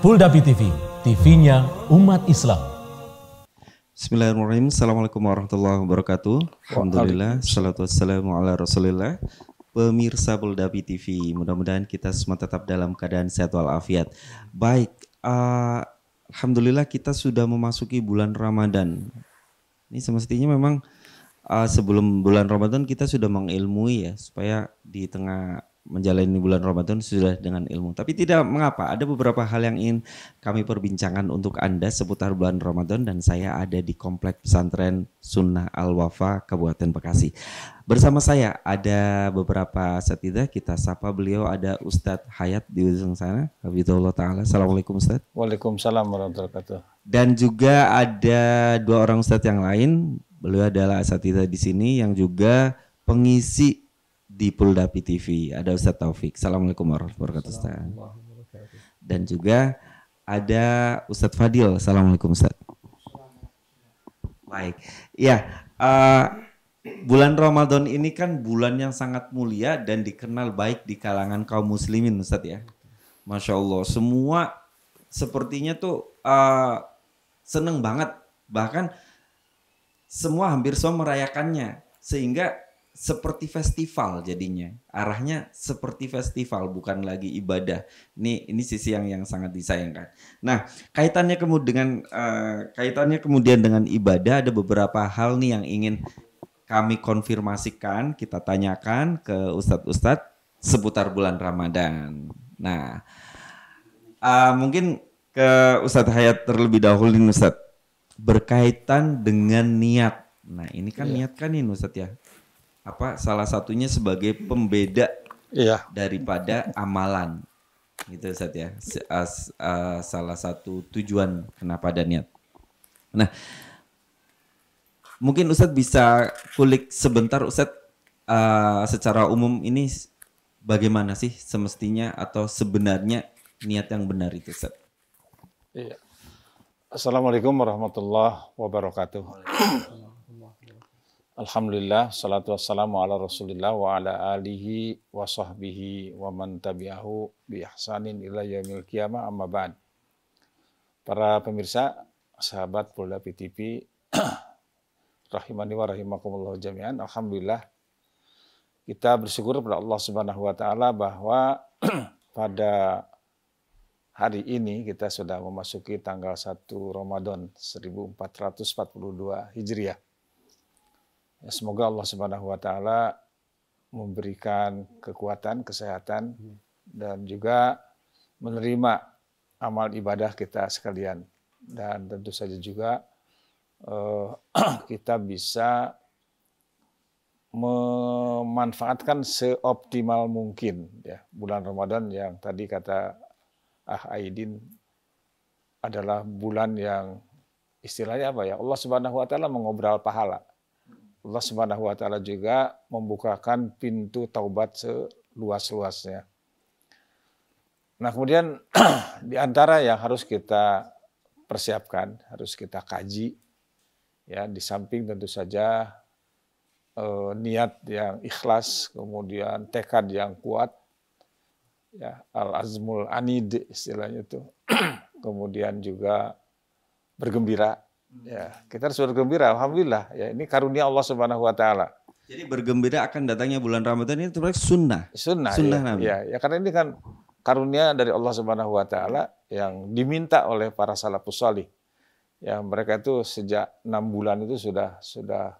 Pulda TV, TV-nya umat Islam. Bismillahirrahmanirrahim. Assalamualaikum warahmatullahi wabarakatuh. Alhamdulillah. Salatu wassalamu ala rasulillah. Pemirsa Pulda TV, mudah-mudahan kita semua tetap dalam keadaan sehat walafiat. Baik, uh, Alhamdulillah kita sudah memasuki bulan Ramadan. Ini semestinya memang uh, sebelum bulan Ramadan kita sudah mengilmui ya supaya di tengah menjalani bulan Ramadan sudah dengan ilmu. Tapi tidak mengapa, ada beberapa hal yang ingin kami perbincangkan untuk Anda seputar bulan Ramadan dan saya ada di Komplek Pesantren Sunnah Al-Wafa Kabupaten Bekasi. Bersama saya ada beberapa setidak kita sapa beliau ada Ustadz Hayat di ujung sana. Habibullah Ta'ala. Assalamualaikum Ustadz. Waalaikumsalam warahmatullahi wabarakatuh. Dan juga ada dua orang Ustadz yang lain. Beliau adalah asatidah di sini yang juga pengisi di Puldapi TV ada Ustaz Taufik. Assalamualaikum warahmatullahi wabarakatuh Ustaz. Dan juga ada Ustaz Fadil. Assalamualaikum Ustaz. Baik. Ya, uh, bulan Ramadan ini kan bulan yang sangat mulia dan dikenal baik di kalangan kaum muslimin Ustaz ya. Masya Allah, semua sepertinya tuh uh, seneng banget. Bahkan semua hampir semua merayakannya. Sehingga seperti festival jadinya arahnya seperti festival bukan lagi ibadah ini ini sisi yang yang sangat disayangkan nah kaitannya kemudian dengan uh, kaitannya kemudian dengan ibadah ada beberapa hal nih yang ingin kami konfirmasikan kita tanyakan ke ustadz-ustadz seputar bulan Ramadan nah uh, mungkin ke Ustadz Hayat terlebih dahulu nih Ustadz berkaitan dengan niat Nah ini kan iya. niat kan ini Ustadz ya apa salah satunya sebagai pembeda iya. daripada amalan gitu saat ya As, uh, salah satu tujuan kenapa ada niat nah mungkin Ustadz bisa kulik sebentar Ustadz uh, secara umum ini bagaimana sih semestinya atau sebenarnya niat yang benar itu Ustadz iya Assalamualaikum warahmatullahi wabarakatuh Alhamdulillah, salatu wassalamu ala rasulillah wa ala alihi wa sahbihi wa man tabi'ahu bi ihsanin ila yamil qiyamah amma ba'd. Para pemirsa, sahabat Polda PTP, rahimani wa rahimakumullah jami'an, Alhamdulillah, kita bersyukur kepada Allah Subhanahu wa taala bahwa pada hari ini kita sudah memasuki tanggal 1 Ramadan 1442 Hijriah Ya, semoga Allah Subhanahu wa taala memberikan kekuatan, kesehatan hmm. dan juga menerima amal ibadah kita sekalian. Dan tentu saja juga eh, kita bisa memanfaatkan seoptimal mungkin ya bulan Ramadan yang tadi kata Ah Aidin adalah bulan yang istilahnya apa ya Allah Subhanahu wa taala mengobral pahala Allah Subhanahu wa taala juga membukakan pintu taubat seluas-luasnya. Nah, kemudian di antara yang harus kita persiapkan, harus kita kaji ya di samping tentu saja eh, niat yang ikhlas, kemudian tekad yang kuat ya al-azmul anid istilahnya itu. kemudian juga bergembira Ya, kita harus bergembira. Alhamdulillah. Ya, ini karunia Allah Subhanahu Wa Taala. Jadi bergembira akan datangnya bulan Ramadhan ini sebenarnya sunnah. Sunnah. Sunnah ya, Ya, ya, karena ini kan karunia dari Allah Subhanahu Wa Taala yang diminta oleh para salafus salih. Ya, mereka itu sejak enam bulan itu sudah sudah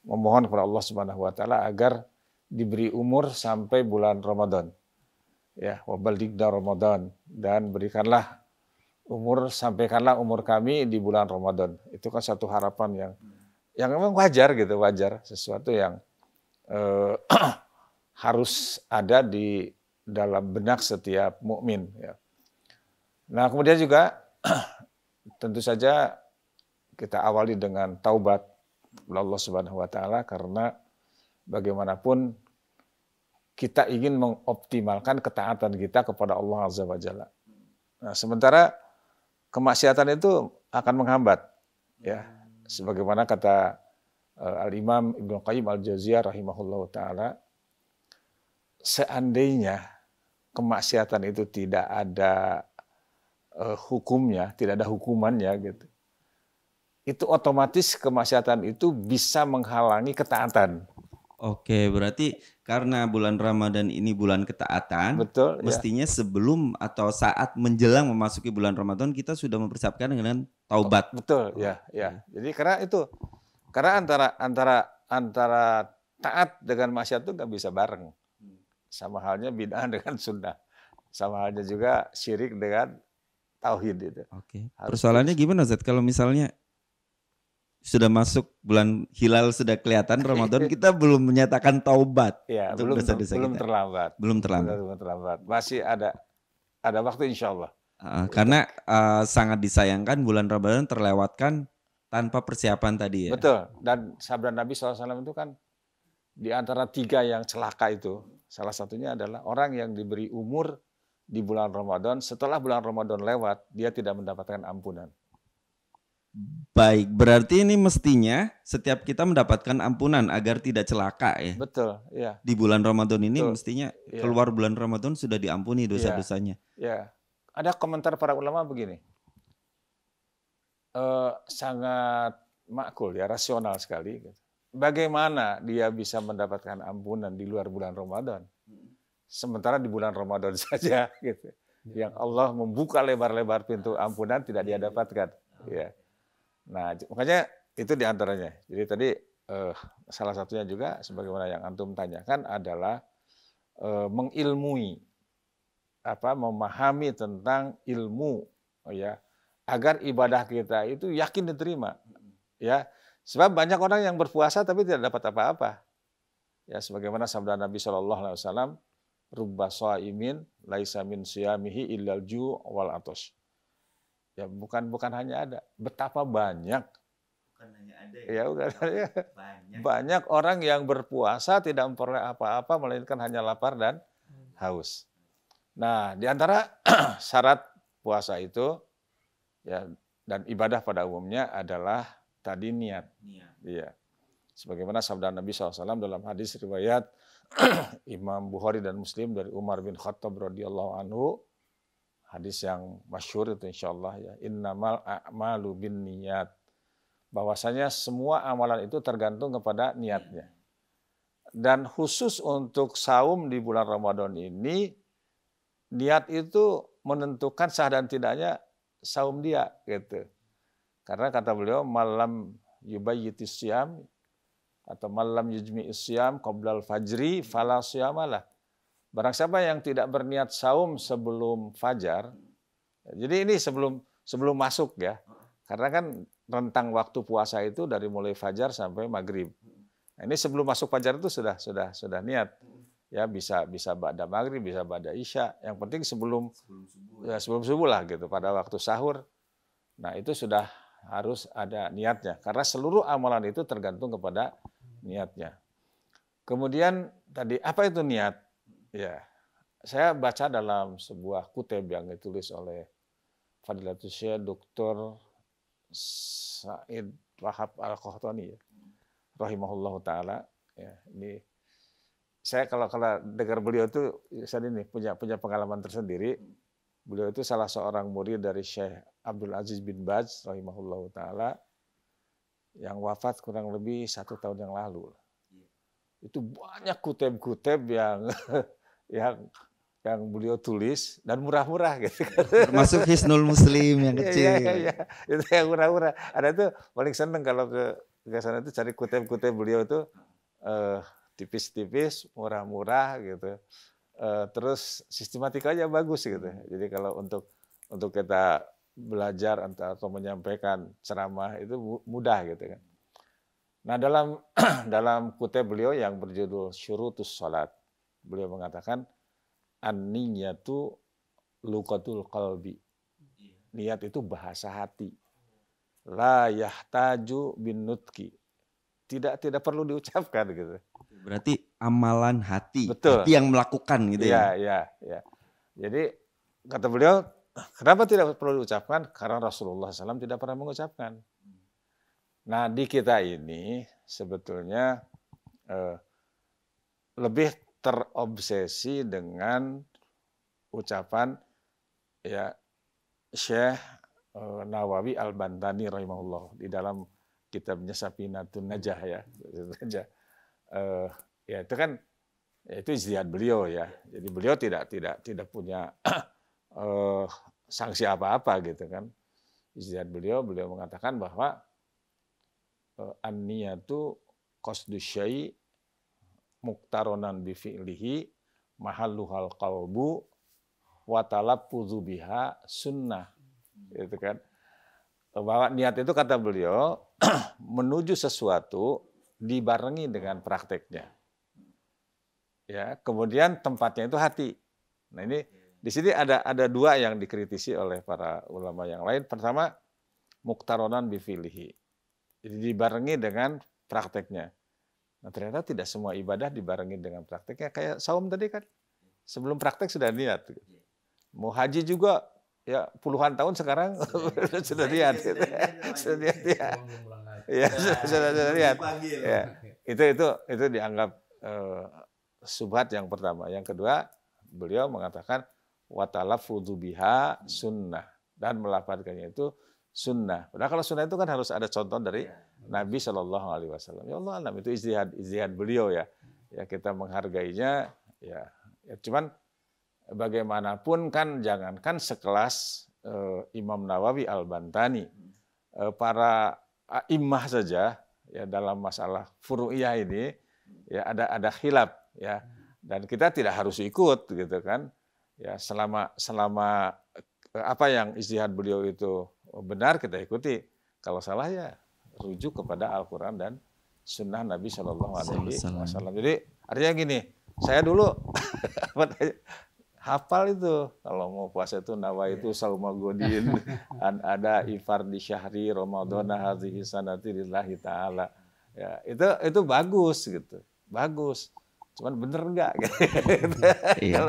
memohon kepada Allah Subhanahu Wa Taala agar diberi umur sampai bulan Ramadan. Ya, wabal digda Ramadan dan berikanlah umur sampaikanlah umur kami di bulan Ramadan. Itu kan satu harapan yang yang memang wajar gitu, wajar sesuatu yang eh, harus ada di dalam benak setiap mukmin ya. Nah, kemudian juga tentu saja kita awali dengan taubat Allah Subhanahu wa taala karena bagaimanapun kita ingin mengoptimalkan ketaatan kita kepada Allah Azza wa Jalla. Nah, sementara kemaksiatan itu akan menghambat ya sebagaimana kata eh, Al Imam Ibnu Qayyim Al Jauziyah rahimahullahu taala seandainya kemaksiatan itu tidak ada uh, hukumnya, tidak ada hukumannya gitu. Itu otomatis kemaksiatan itu bisa menghalangi ketaatan. Oke, berarti karena bulan Ramadan ini bulan ketaatan, betul. Ya. Mestinya ya. sebelum atau saat menjelang memasuki bulan Ramadan kita sudah mempersiapkan dengan taubat. Betul, ya, ya. ya. Jadi karena itu, karena antara antara antara taat dengan maksiat itu nggak bisa bareng. Sama halnya bid'ah dengan sunnah, sama halnya juga syirik dengan tauhid itu. Oke. Persoalannya gimana Zat? Kalau misalnya sudah masuk bulan hilal sudah kelihatan Ramadan kita belum menyatakan taubat. Ya, belum dosa -dosa belum kita. terlambat. Belum terlambat. Belum terlambat. Masih ada ada waktu insya Allah. Uh, karena uh, sangat disayangkan bulan Ramadan terlewatkan tanpa persiapan tadi ya. Betul. Dan sabda Nabi SAW itu kan di antara tiga yang celaka itu salah satunya adalah orang yang diberi umur di bulan Ramadan setelah bulan Ramadan lewat dia tidak mendapatkan ampunan. Baik, berarti ini mestinya setiap kita mendapatkan ampunan agar tidak celaka ya. Betul, ya. Di bulan Ramadan ini Betul. mestinya ya. keluar bulan Ramadan sudah diampuni iya, dosa-dosanya. Ya. ya. Ada komentar para ulama begini. Uh, sangat makul ya, rasional sekali gitu. Bagaimana dia bisa mendapatkan ampunan di luar bulan Ramadan? Sementara di bulan Ramadan saja gitu. Yang Allah membuka lebar-lebar pintu ampunan tidak dia dapatkan. Ya. Nah, makanya itu diantaranya. Jadi tadi eh, salah satunya juga sebagaimana yang antum tanyakan adalah eh, mengilmui apa memahami tentang ilmu oh ya agar ibadah kita itu yakin diterima ya sebab banyak orang yang berpuasa tapi tidak dapat apa-apa ya sebagaimana sabda Nabi Shallallahu Alaihi Wasallam rubba imin laisa min siyamihi illal ju wal atos Ya bukan bukan hanya ada, betapa banyak. Bukan hanya ada ya. ya bukan hanya. Banyak. banyak orang yang berpuasa tidak memperoleh apa-apa melainkan hanya lapar dan hmm. haus. Nah, diantara syarat puasa itu ya dan ibadah pada umumnya adalah tadi niat. iya ya. Sebagaimana sabda Nabi SAW dalam hadis riwayat Imam Bukhari dan Muslim dari Umar bin Khattab radhiyallahu anhu hadis yang masyur itu insya Allah ya innamal a'malu bin niat bahwasanya semua amalan itu tergantung kepada niatnya dan khusus untuk saum di bulan Ramadan ini niat itu menentukan sah dan tidaknya saum dia gitu karena kata beliau malam yubayyitis siam atau malam yujmi siam qoblal fajri fala siyamalah Barang siapa yang tidak berniat saum sebelum fajar, jadi ini sebelum sebelum masuk ya, karena kan rentang waktu puasa itu dari mulai fajar sampai maghrib. Nah, ini sebelum masuk fajar itu sudah sudah sudah niat ya bisa bisa bada maghrib bisa bada isya yang penting sebelum sebelum subuh, ya, sebelum subuh lah gitu pada waktu sahur nah itu sudah harus ada niatnya karena seluruh amalan itu tergantung kepada niatnya kemudian tadi apa itu niat Ya, saya baca dalam sebuah kutip yang ditulis oleh Fadilatul Syekh Dr. Said Wahab Al-Qahtani ya. Rahimahullah taala ya. Ini saya kalau kalau dengar beliau itu saya ini punya punya pengalaman tersendiri. Beliau itu salah seorang murid dari Syekh Abdul Aziz bin Baz rahimahullah taala yang wafat kurang lebih satu tahun yang lalu. Itu banyak kutip-kutip yang yang yang beliau tulis dan murah-murah gitu. Kan. Termasuk Hisnul Muslim yang iya, kecil. Iya, iya, iya. Itu yang murah-murah. Ada tuh paling seneng kalau ke ke sana tuh cari kutip-kutip beliau itu eh, tipis-tipis, murah-murah gitu. Eh, terus sistematikanya bagus gitu. Jadi kalau untuk untuk kita belajar atau menyampaikan ceramah itu mudah gitu kan. Nah dalam dalam kutip beliau yang berjudul Syurutus Salat beliau mengatakan an-niyatu lukatul qalbi. Iya. Niat itu bahasa hati. La yahtaju bin nutki. Tidak tidak perlu diucapkan gitu. Berarti amalan hati, Betul. hati yang melakukan gitu ya. Iya, iya, iya. Jadi kata beliau, kenapa tidak perlu diucapkan? Karena Rasulullah SAW tidak pernah mengucapkan. Nah di kita ini sebetulnya eh, lebih terobsesi dengan ucapan ya Syekh eh, Nawawi Al-Bantani rahimahullah di dalam kitabnya Sapinatun Najah ya. Najah. Uh, ya itu kan ya itu ijtihad beliau ya. Jadi beliau tidak tidak tidak punya uh, sanksi apa-apa gitu kan. Ijtihad beliau beliau mengatakan bahwa uh, an-niyatu qasdu syai muktaronan bifi'lihi mahalluhal qalbu wa talaffuzu biha sunnah. Itu kan. Bahwa niat itu kata beliau menuju sesuatu dibarengi dengan prakteknya. Ya, kemudian tempatnya itu hati. Nah ini hmm. di sini ada ada dua yang dikritisi oleh para ulama yang lain. Pertama muktaronan bifilihi. Jadi dibarengi dengan prakteknya. Nah ternyata tidak semua ibadah dibarengi dengan prakteknya. Kayak saum tadi kan, sebelum praktek sudah niat. Mau haji juga ya puluhan tahun sekarang iya, iya. sudah, niat, sudah niat ya, sudah, sudah, niat. Itu itu itu dianggap eh, subhat yang pertama. Yang kedua beliau mengatakan watalafudu biha sunnah dan melafatkannya itu sunnah. Nah kalau sunnah itu kan harus ada contoh dari iya, Nabi Shallallahu Alaihi Wasallam. Ya Allah itu ijtihad ijtihad beliau ya. Ya kita menghargainya ya. ya cuman bagaimanapun kan jangankan sekelas uh, Imam Nawawi Al Bantani uh, hmm. eh, para imah saja ya dalam masalah furu'iyah ini ya ada ada khilaf ya dan kita tidak harus ikut gitu kan ya selama selama eh, apa yang istihad beliau itu Oh, benar kita ikuti. Kalau salah ya rujuk kepada Al-Quran dan Sunnah Nabi Shallallahu Alaihi Wasallam. Jadi artinya gini, saya dulu hafal itu kalau mau puasa itu nawa itu iya. sauma godin ada ifar di syahri Ramadana iya. hadhihi sanati lillahi taala. Ya, itu itu bagus gitu. Bagus cuman bener nggak gitu. iya.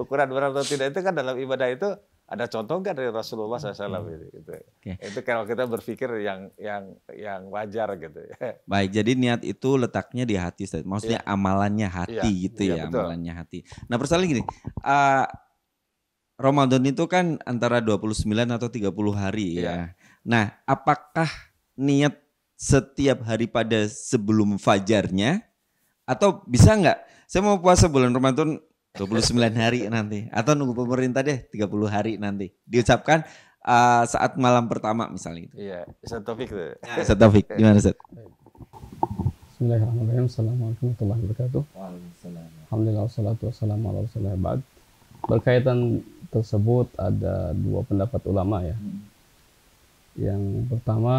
ukuran benar atau tidak itu kan dalam ibadah itu ada contoh nggak dari Rasulullah SAW ini? Gitu. Ya? Okay. Itu kalau kita berpikir yang yang yang wajar gitu. Ya. Baik, jadi niat itu letaknya di hati, maksudnya yeah. amalannya hati yeah. gitu yeah, ya, betul. amalannya hati. Nah persoalan gini, uh, Ramadan itu kan antara 29 atau 30 hari yeah. ya. Iya. Nah apakah niat setiap hari pada sebelum fajarnya atau bisa nggak? Saya mau puasa bulan Ramadan 29 hari nanti atau nunggu pemerintah deh 30 hari nanti diucapkan uh, saat malam pertama misalnya gitu. Iya, Ustaz Taufik tuh. Nah, Ustaz Taufik gimana Ustaz? Bismillahirrahmanirrahim. Assalamualaikum warahmatullahi wabarakatuh. Waalaikumsalam. Alhamdulillah wassalatu wassalamu ala rasulillah Berkaitan tersebut ada dua pendapat ulama ya. Hmm. Yang pertama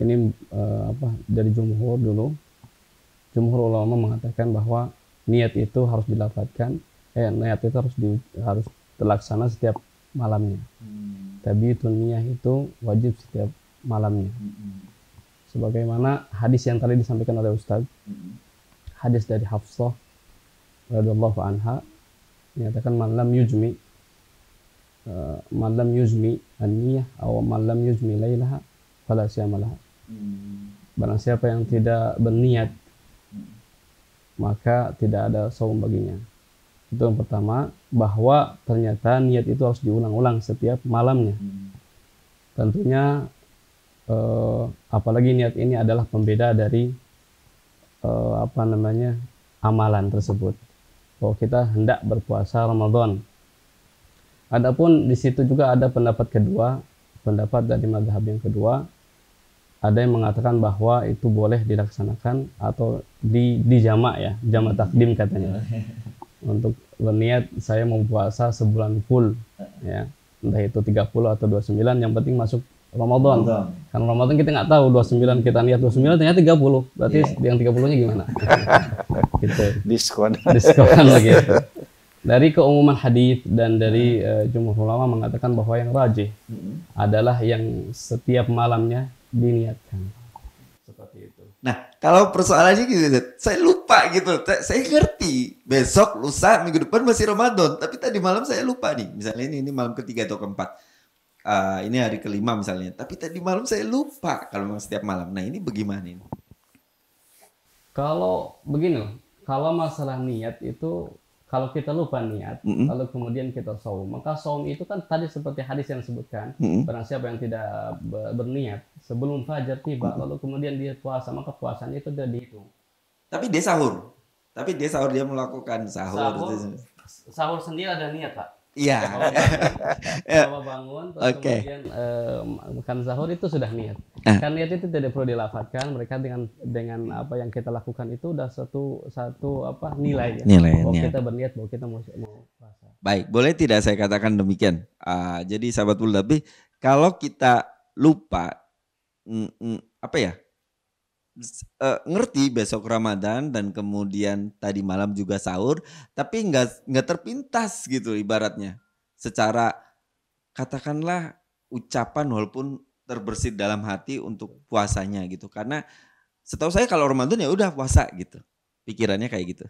ini uh, apa dari jumhur dulu. Jumhur ulama mengatakan bahwa niat itu harus dilafatkan eh niat itu harus di, harus terlaksana setiap malamnya hmm. tapi itu niat itu wajib setiap malamnya hmm. sebagaimana hadis yang tadi disampaikan oleh Ustadz hmm. hadis dari Hafsah radhiallahu anha menyatakan malam yuzmi uh, eh, malam yuzmi an-niyah atau malam yuzmi lailaha fala siyamalaha hmm. barang siapa yang tidak berniat maka tidak ada saum baginya. Itu yang pertama, bahwa ternyata niat itu harus diulang-ulang setiap malamnya. Tentunya eh, apalagi niat ini adalah pembeda dari eh, apa namanya amalan tersebut. Bahwa kita hendak berpuasa Ramadan. Adapun di situ juga ada pendapat kedua, pendapat dari madhab yang kedua, ada yang mengatakan bahwa itu boleh dilaksanakan atau di di jama ya jama takdim katanya untuk berniat saya mau puasa sebulan full ya entah itu 30 atau 29 yang penting masuk Ramadan. kan Karena Ramadan kita nggak tahu 29 kita niat 29 ternyata 30. Berarti yeah. yang 30-nya gimana? gitu. Diskon. Diskon lagi. Dari keumuman hadis dan dari uh, jumhur ulama mengatakan bahwa yang rajih mm -hmm. adalah yang setiap malamnya dilihatkan. Seperti itu. Nah, kalau persoalannya gitu, saya lupa gitu. Saya ngerti besok, lusa, minggu depan masih Ramadan. Tapi tadi malam saya lupa nih. Misalnya ini, ini malam ketiga atau keempat. Uh, ini hari kelima misalnya. Tapi tadi malam saya lupa kalau memang setiap malam. Nah, ini bagaimana ini? Kalau begini, kalau masalah niat itu kalau kita lupa niat, mm -hmm. lalu kemudian kita saum, maka saum itu kan tadi seperti hadis yang disebutkan, mm -hmm. barang siapa yang tidak berniat sebelum fajar tiba, mm -hmm. lalu kemudian dia puasa, maka puasanya itu tidak dihitung. Tapi dia sahur. Tapi dia sahur dia melakukan sahur. Sahur, sahur sendiri ada niat, Pak. Iya. Kalau bangun, terus okay. kemudian uh, makan sahur itu sudah niat. Uh. Kan niat itu tidak perlu dilafatkan. Mereka dengan dengan apa yang kita lakukan itu sudah satu satu apa nilai. Ya. Nilai. Bahwa niat. kita berniat bahwa kita mau mau puasa. Baik, boleh tidak saya katakan demikian? Uh, jadi sahabat lebih kalau kita lupa mm, mm, apa ya uh, ngerti besok Ramadan dan kemudian tadi malam juga sahur tapi nggak nggak terpintas gitu ibaratnya secara katakanlah ucapan walaupun terbersit dalam hati untuk puasanya gitu karena setahu saya kalau Ramadan ya udah puasa gitu pikirannya kayak gitu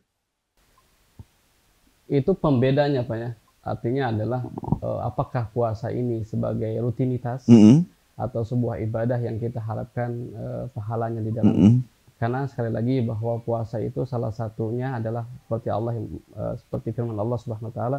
itu pembedanya pak ya artinya adalah eh, apakah puasa ini sebagai rutinitas mm -hmm atau sebuah ibadah yang kita harapkan uh, pahalanya di dalam. Mm -hmm. Karena sekali lagi bahwa puasa itu salah satunya adalah seperti Allah uh, seperti firman Allah Subhanahu wa taala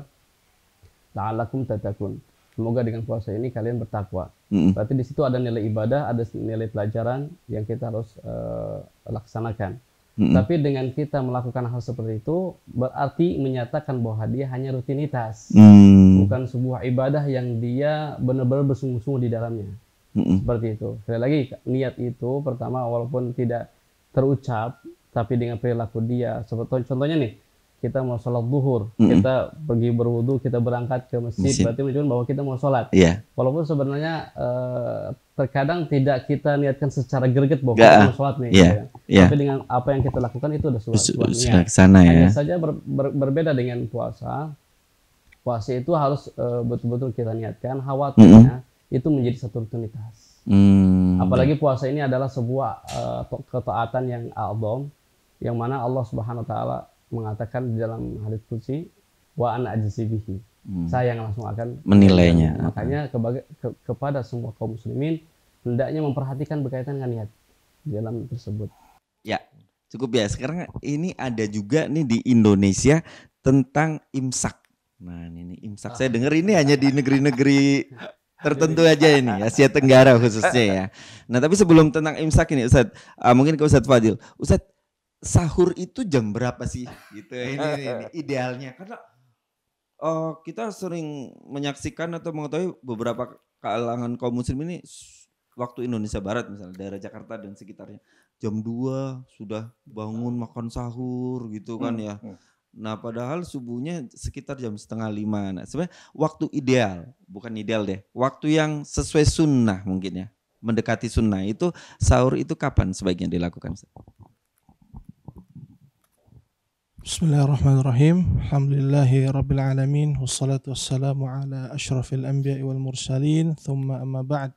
"La'allakum tatakun. Semoga dengan puasa ini kalian bertakwa. Mm -hmm. Berarti di situ ada nilai ibadah, ada nilai pelajaran yang kita harus uh, laksanakan. Mm -hmm. Tapi dengan kita melakukan hal seperti itu berarti menyatakan bahwa dia hanya rutinitas, mm. bukan sebuah ibadah yang dia benar-benar bersungguh-sungguh di dalamnya. Mm-hmm. Seperti itu. Sekali lagi niat itu pertama walaupun tidak terucap tapi dengan perilaku dia. Seperti contohnya nih kita mau sholat duhur, mm-hmm. kita pergi berwudu, kita berangkat ke masjid, masjid. berarti menunjukkan bahwa kita mau sholat. Yeah. Walaupun sebenarnya eh, terkadang tidak kita niatkan secara greget bahwa kita ah. mau sholat nih. Yeah. Ya. Yeah. Tapi dengan apa yang kita lakukan itu sudah sudah sudah sana ya. Hanya saja ber, ber, berbeda dengan puasa. Puasa itu harus eh, betul-betul kita niatkan khawatirnya. Mm-hmm itu menjadi satu rutinitas. Hmm. Apalagi puasa ini adalah sebuah uh, ketaatan yang album yang mana Allah Subhanahu wa taala mengatakan di dalam hadis kunci wa ana Hmm. Saya yang langsung akan menilainya. Makanya ke, kepada semua kaum muslimin hendaknya memperhatikan berkaitan dengan niat di dalam tersebut. Ya, cukup ya. Sekarang ini ada juga nih di Indonesia tentang imsak. Nah, ini imsak. Saya dengar ini hanya di negeri-negeri tertentu aja ini Asia Tenggara khususnya ya. Nah tapi sebelum tentang imsak ini Ustaz, uh, ah, mungkin ke Ustaz Fadil. Ustaz sahur itu jam berapa sih? Gitu ini, ini, ini idealnya karena uh, kita sering menyaksikan atau mengetahui beberapa kalangan kaum muslim ini waktu Indonesia Barat misalnya daerah Jakarta dan sekitarnya jam 2 sudah bangun makan sahur gitu kan hmm, ya. Hmm Nah padahal subuhnya sekitar jam setengah lima. Nah, sebenarnya waktu ideal, bukan ideal deh, waktu yang sesuai sunnah mungkin ya. Mendekati sunnah itu sahur itu kapan sebaiknya dilakukan? Bismillahirrahmanirrahim. Alhamdulillahi rabbil alamin wassalatu wassalamu ala asyrafil anbiya wal mursalin thumma amma ba'd.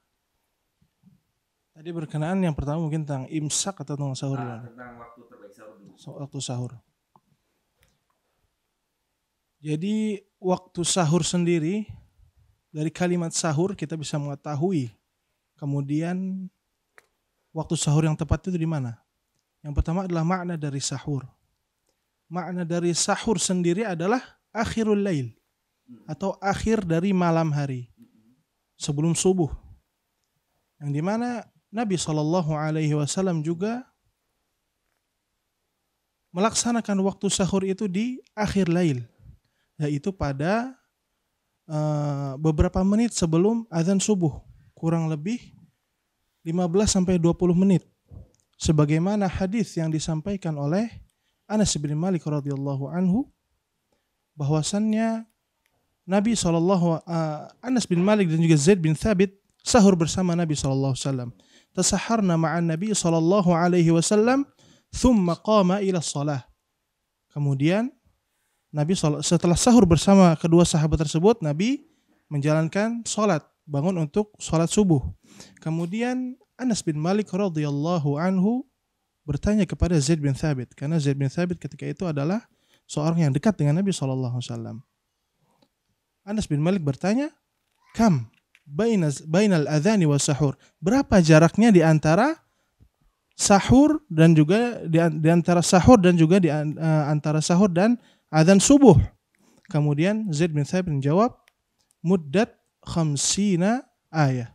Tadi berkenaan yang pertama mungkin tentang imsak atau tentang sahur. Nah, tentang waktu terbaik sahur. Dulu. Waktu sahur. Jadi waktu sahur sendiri dari kalimat sahur kita bisa mengetahui kemudian waktu sahur yang tepat itu di mana? Yang pertama adalah makna dari sahur. Makna dari sahur sendiri adalah akhirul lail atau akhir dari malam hari sebelum subuh. Yang di mana Nabi Shallallahu Alaihi Wasallam juga melaksanakan waktu sahur itu di akhir lail yaitu pada uh, beberapa menit sebelum azan subuh, kurang lebih 15 sampai 20 menit. Sebagaimana hadis yang disampaikan oleh Anas bin Malik radhiyallahu anhu bahwasannya Nabi saw uh, eh, Anas bin Malik dan juga Zaid bin Thabit sahur bersama Nabi saw alaihi wasallam. Nabi saw, thumma qama ila salah Kemudian Nabi setelah sahur bersama kedua sahabat tersebut, Nabi menjalankan sholat, bangun untuk sholat subuh. Kemudian Anas bin Malik radhiyallahu anhu bertanya kepada Zaid bin Thabit, karena Zaid bin Thabit ketika itu adalah seorang yang dekat dengan Nabi saw. Anas bin Malik bertanya, kam bainal adzani wa sahur. Berapa jaraknya di antara sahur dan juga di, antara sahur dan juga di eh, antara sahur dan adzan subuh. Kemudian Zaid bin Thabit menjawab, muddat khamsina ayah.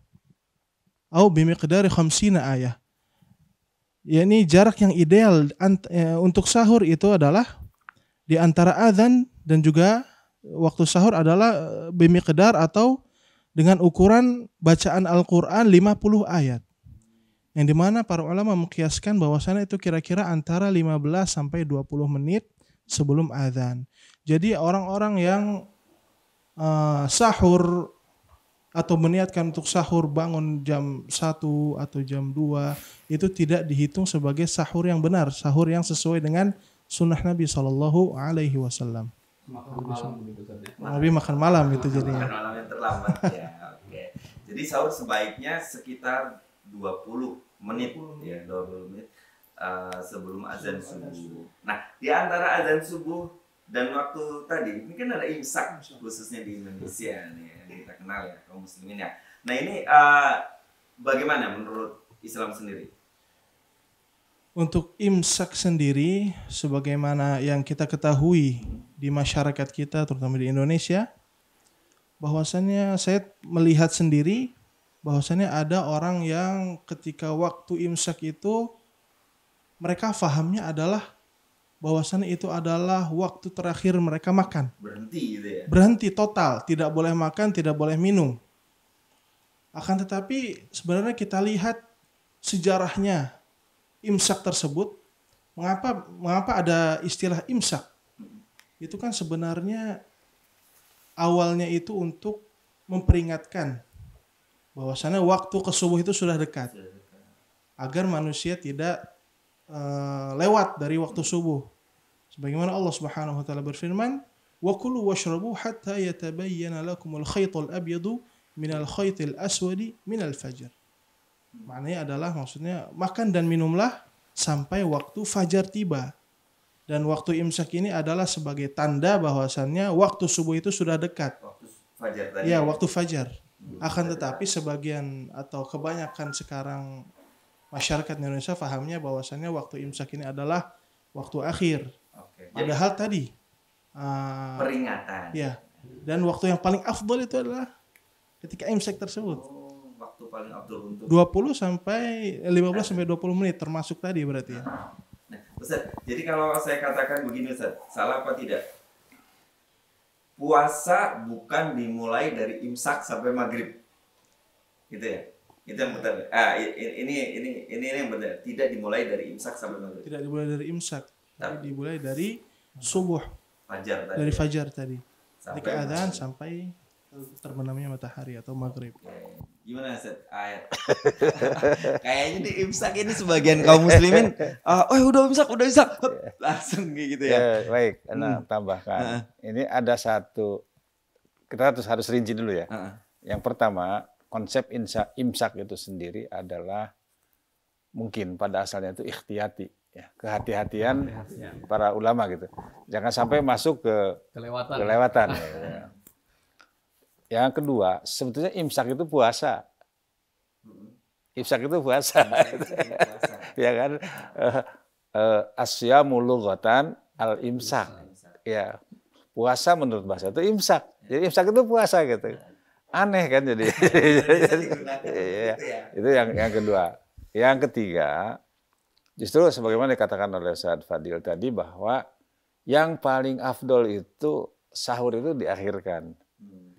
Au bimiqdari khamsina ayah. Ya, ini jarak yang ideal eh, untuk sahur itu adalah di antara adzan dan juga waktu sahur adalah eh, bimiqdar atau dengan ukuran bacaan Al-Qur'an 50 ayat. Yang dimana para ulama mengkiaskan bahwasannya itu kira-kira antara 15 sampai 20 menit sebelum azan. Jadi orang-orang yang uh, sahur atau meniatkan untuk sahur bangun jam 1 atau jam 2 itu tidak dihitung sebagai sahur yang benar, sahur yang sesuai dengan sunnah Nabi Shallallahu alaihi wasallam. Gitu, ya? Nabi makan malam itu jadinya. Makan malam yang terlambat ya. Oke. Jadi sahur sebaiknya sekitar 20 menit ya, 20 menit Eh, sebelum azan subuh. Nah, di antara azan subuh dan waktu tadi, ini kan ada imsak khususnya di Indonesia nih, ya, yang kita kenal ya kaum muslimin ya. Nah ini uh, bagaimana menurut Islam sendiri? Untuk imsak sendiri, sebagaimana yang kita ketahui di masyarakat kita, terutama di Indonesia, bahwasannya saya melihat sendiri bahwasannya ada orang yang ketika waktu imsak itu mereka fahamnya adalah bahwasannya itu adalah waktu terakhir mereka makan. Berhenti gitu ya. Berhenti total, tidak boleh makan, tidak boleh minum. Akan tetapi sebenarnya kita lihat sejarahnya imsak tersebut. Mengapa mengapa ada istilah imsak? Itu kan sebenarnya awalnya itu untuk memperingatkan bahwasannya waktu ke itu sudah dekat. Agar manusia tidak Eh, lewat dari waktu subuh. Sebagaimana Allah Subhanahu wa taala berfirman, "Wa kulu washrabu hatta yatabayyana lakumul khaytul abyadu minal khaytil aswadi al fajr." Maknanya adalah maksudnya makan dan minumlah sampai waktu fajar tiba. Dan waktu imsak ini adalah sebagai tanda bahwasannya waktu subuh itu sudah dekat. Waktu fajar tadi. Ya, waktu fajar. akan tetapi sebagian atau kebanyakan sekarang masyarakat Indonesia fahamnya bahwasannya waktu imsak ini adalah waktu akhir. Oke. Padahal tadi uh, peringatan. Ya. Dan waktu yang paling afdol itu adalah ketika imsak tersebut. Oh, waktu paling afdol untuk 20 sampai 15 sampai 20 menit termasuk tadi berarti ya. Nah, Ustaz, jadi kalau saya katakan begini Ustaz, salah apa tidak? Puasa bukan dimulai dari imsak sampai maghrib. Gitu ya? itu yang benar ah ini ini ini, ini yang benar tidak dimulai dari imsak sampai maghrib tidak dimulai dari imsak tapi dimulai dari subuh fajar tadi dari fajar tadi sampai keadaan sampai terbenamnya matahari atau maghrib. Gimana set Ayat. Kayaknya di imsak ini sebagian kaum muslimin, ah oh udah imsak, udah imsak, iya. langsung gitu ya. yeah, baik, nah hmm. tambahkan. Uh -huh. Ini ada satu, kita harus harus rinci dulu ya. Uh -huh. Yang pertama, konsep insa, imsak itu sendiri adalah mungkin pada asalnya itu ikhtiyati ya kehati-hatian Kehati para ulama gitu jangan sampai masuk ke kelewatan, kelewatan ya. yang kedua sebetulnya imsak itu puasa imsak itu puasa, imsak itu puasa. ya kan eh, eh, asya mulugotan al imsak ya puasa menurut bahasa itu imsak jadi imsak itu puasa gitu ya aneh kan jadi. Iya. Gitu ya. itu yang yang kedua. Yang ketiga, justru sebagaimana dikatakan oleh Ustaz Fadil tadi bahwa yang paling afdol itu sahur itu diakhirkan. Hmm,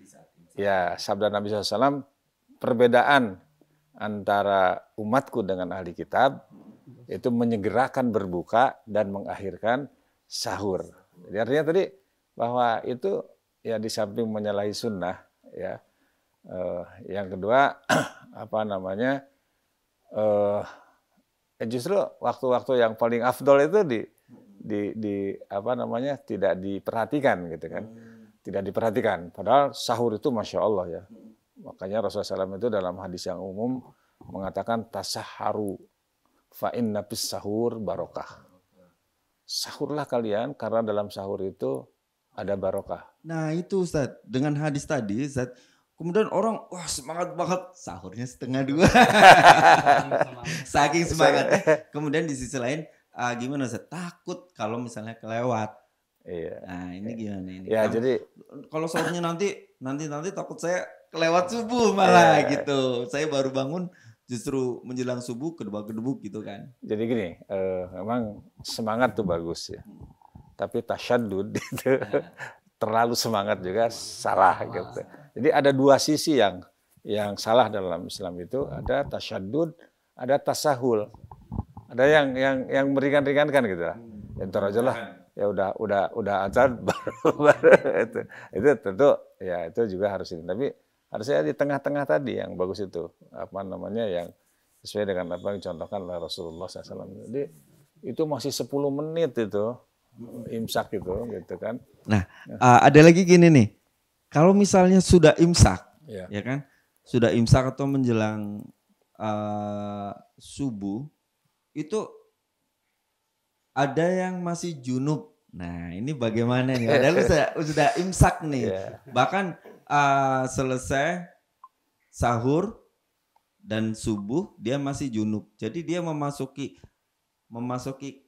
ya, sabda Nabi SAW, perbedaan antara umatku dengan ahli kitab itu menyegerakan berbuka dan mengakhirkan sahur. Jadi artinya tadi bahwa itu ya di samping menyalahi sunnah ya Uh, yang kedua apa namanya uh, justru waktu-waktu yang paling afdol itu di di di apa namanya tidak diperhatikan gitu kan hmm. tidak diperhatikan padahal sahur itu masya Allah ya makanya Rasulullah SAW itu dalam hadis yang umum mengatakan tasaharu fa'in nafis sahur barokah sahurlah kalian karena dalam sahur itu ada barokah nah itu Ustaz dengan hadis tadi Ustaz Kemudian orang wah semangat banget sahurnya setengah dua. Saking semangat. Kemudian di sisi lain uh, gimana saya takut kalau misalnya kelewat. Iya. Nah ini iya. gimana ini? Ya jadi kalau sahurnya nanti nanti nanti takut saya kelewat subuh malah iya. gitu. Saya baru bangun justru menjelang subuh kedebak-kedebuk gitu kan. Jadi gini, uh, eh, emang semangat tuh bagus ya. Tapi tasyadud itu iya. terlalu semangat juga salah gitu. Jadi ada dua sisi yang yang salah dalam Islam itu ada tasyadud, ada tasahul. Ada yang yang yang meringan-ringankan gitu lah. Ya, aja lah. Ya udah udah udah azan baru baru itu. Itu tentu ya itu juga harus ini. Tapi harusnya di tengah-tengah tadi yang bagus itu apa namanya yang sesuai dengan apa yang dicontohkan oleh Rasulullah SAW. Jadi itu masih 10 menit itu hmm. imsak itu gitu kan. Nah, eh, ada lagi gini nih. Kalau misalnya sudah imsak, yeah. ya kan? Sudah imsak atau menjelang uh, subuh, itu ada yang masih junub. Nah, ini bagaimana nih? Padahal sudah, sudah imsak nih. Yeah. Bahkan uh, selesai sahur dan subuh dia masih junub. Jadi dia memasuki memasuki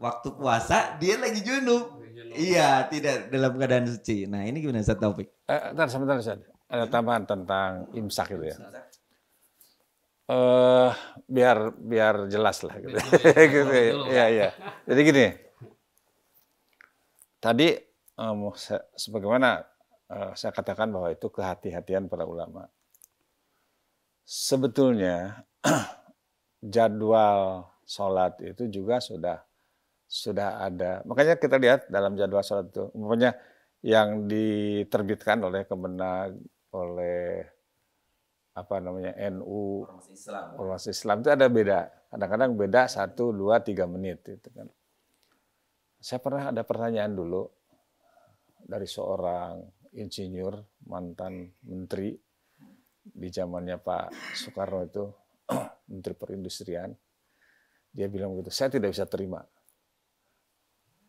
waktu puasa dia lagi junub. Iya, tidak dalam keadaan suci. Nah, ini gimana Ustaz Taufik? Eh, ntar sebentar Ustaz. Ada tambahan tentang imsak itu ya. Eh, uh, biar biar jelas lah gitu. gitu ya, ya. Jadi gini. Tadi eh, um, saya, sebagaimana uh, saya katakan bahwa itu kehati-hatian para ulama. Sebetulnya jadwal sholat itu juga sudah sudah ada. Makanya kita lihat dalam jadwal sholat itu, umpamanya yang diterbitkan oleh Kemenag, oleh apa namanya NU, Ormas Islam, Islam itu ada beda. Kadang-kadang beda satu, dua, tiga menit itu kan. Saya pernah ada pertanyaan dulu dari seorang insinyur mantan menteri di zamannya Pak Soekarno itu menteri perindustrian. Dia bilang begitu, saya tidak bisa terima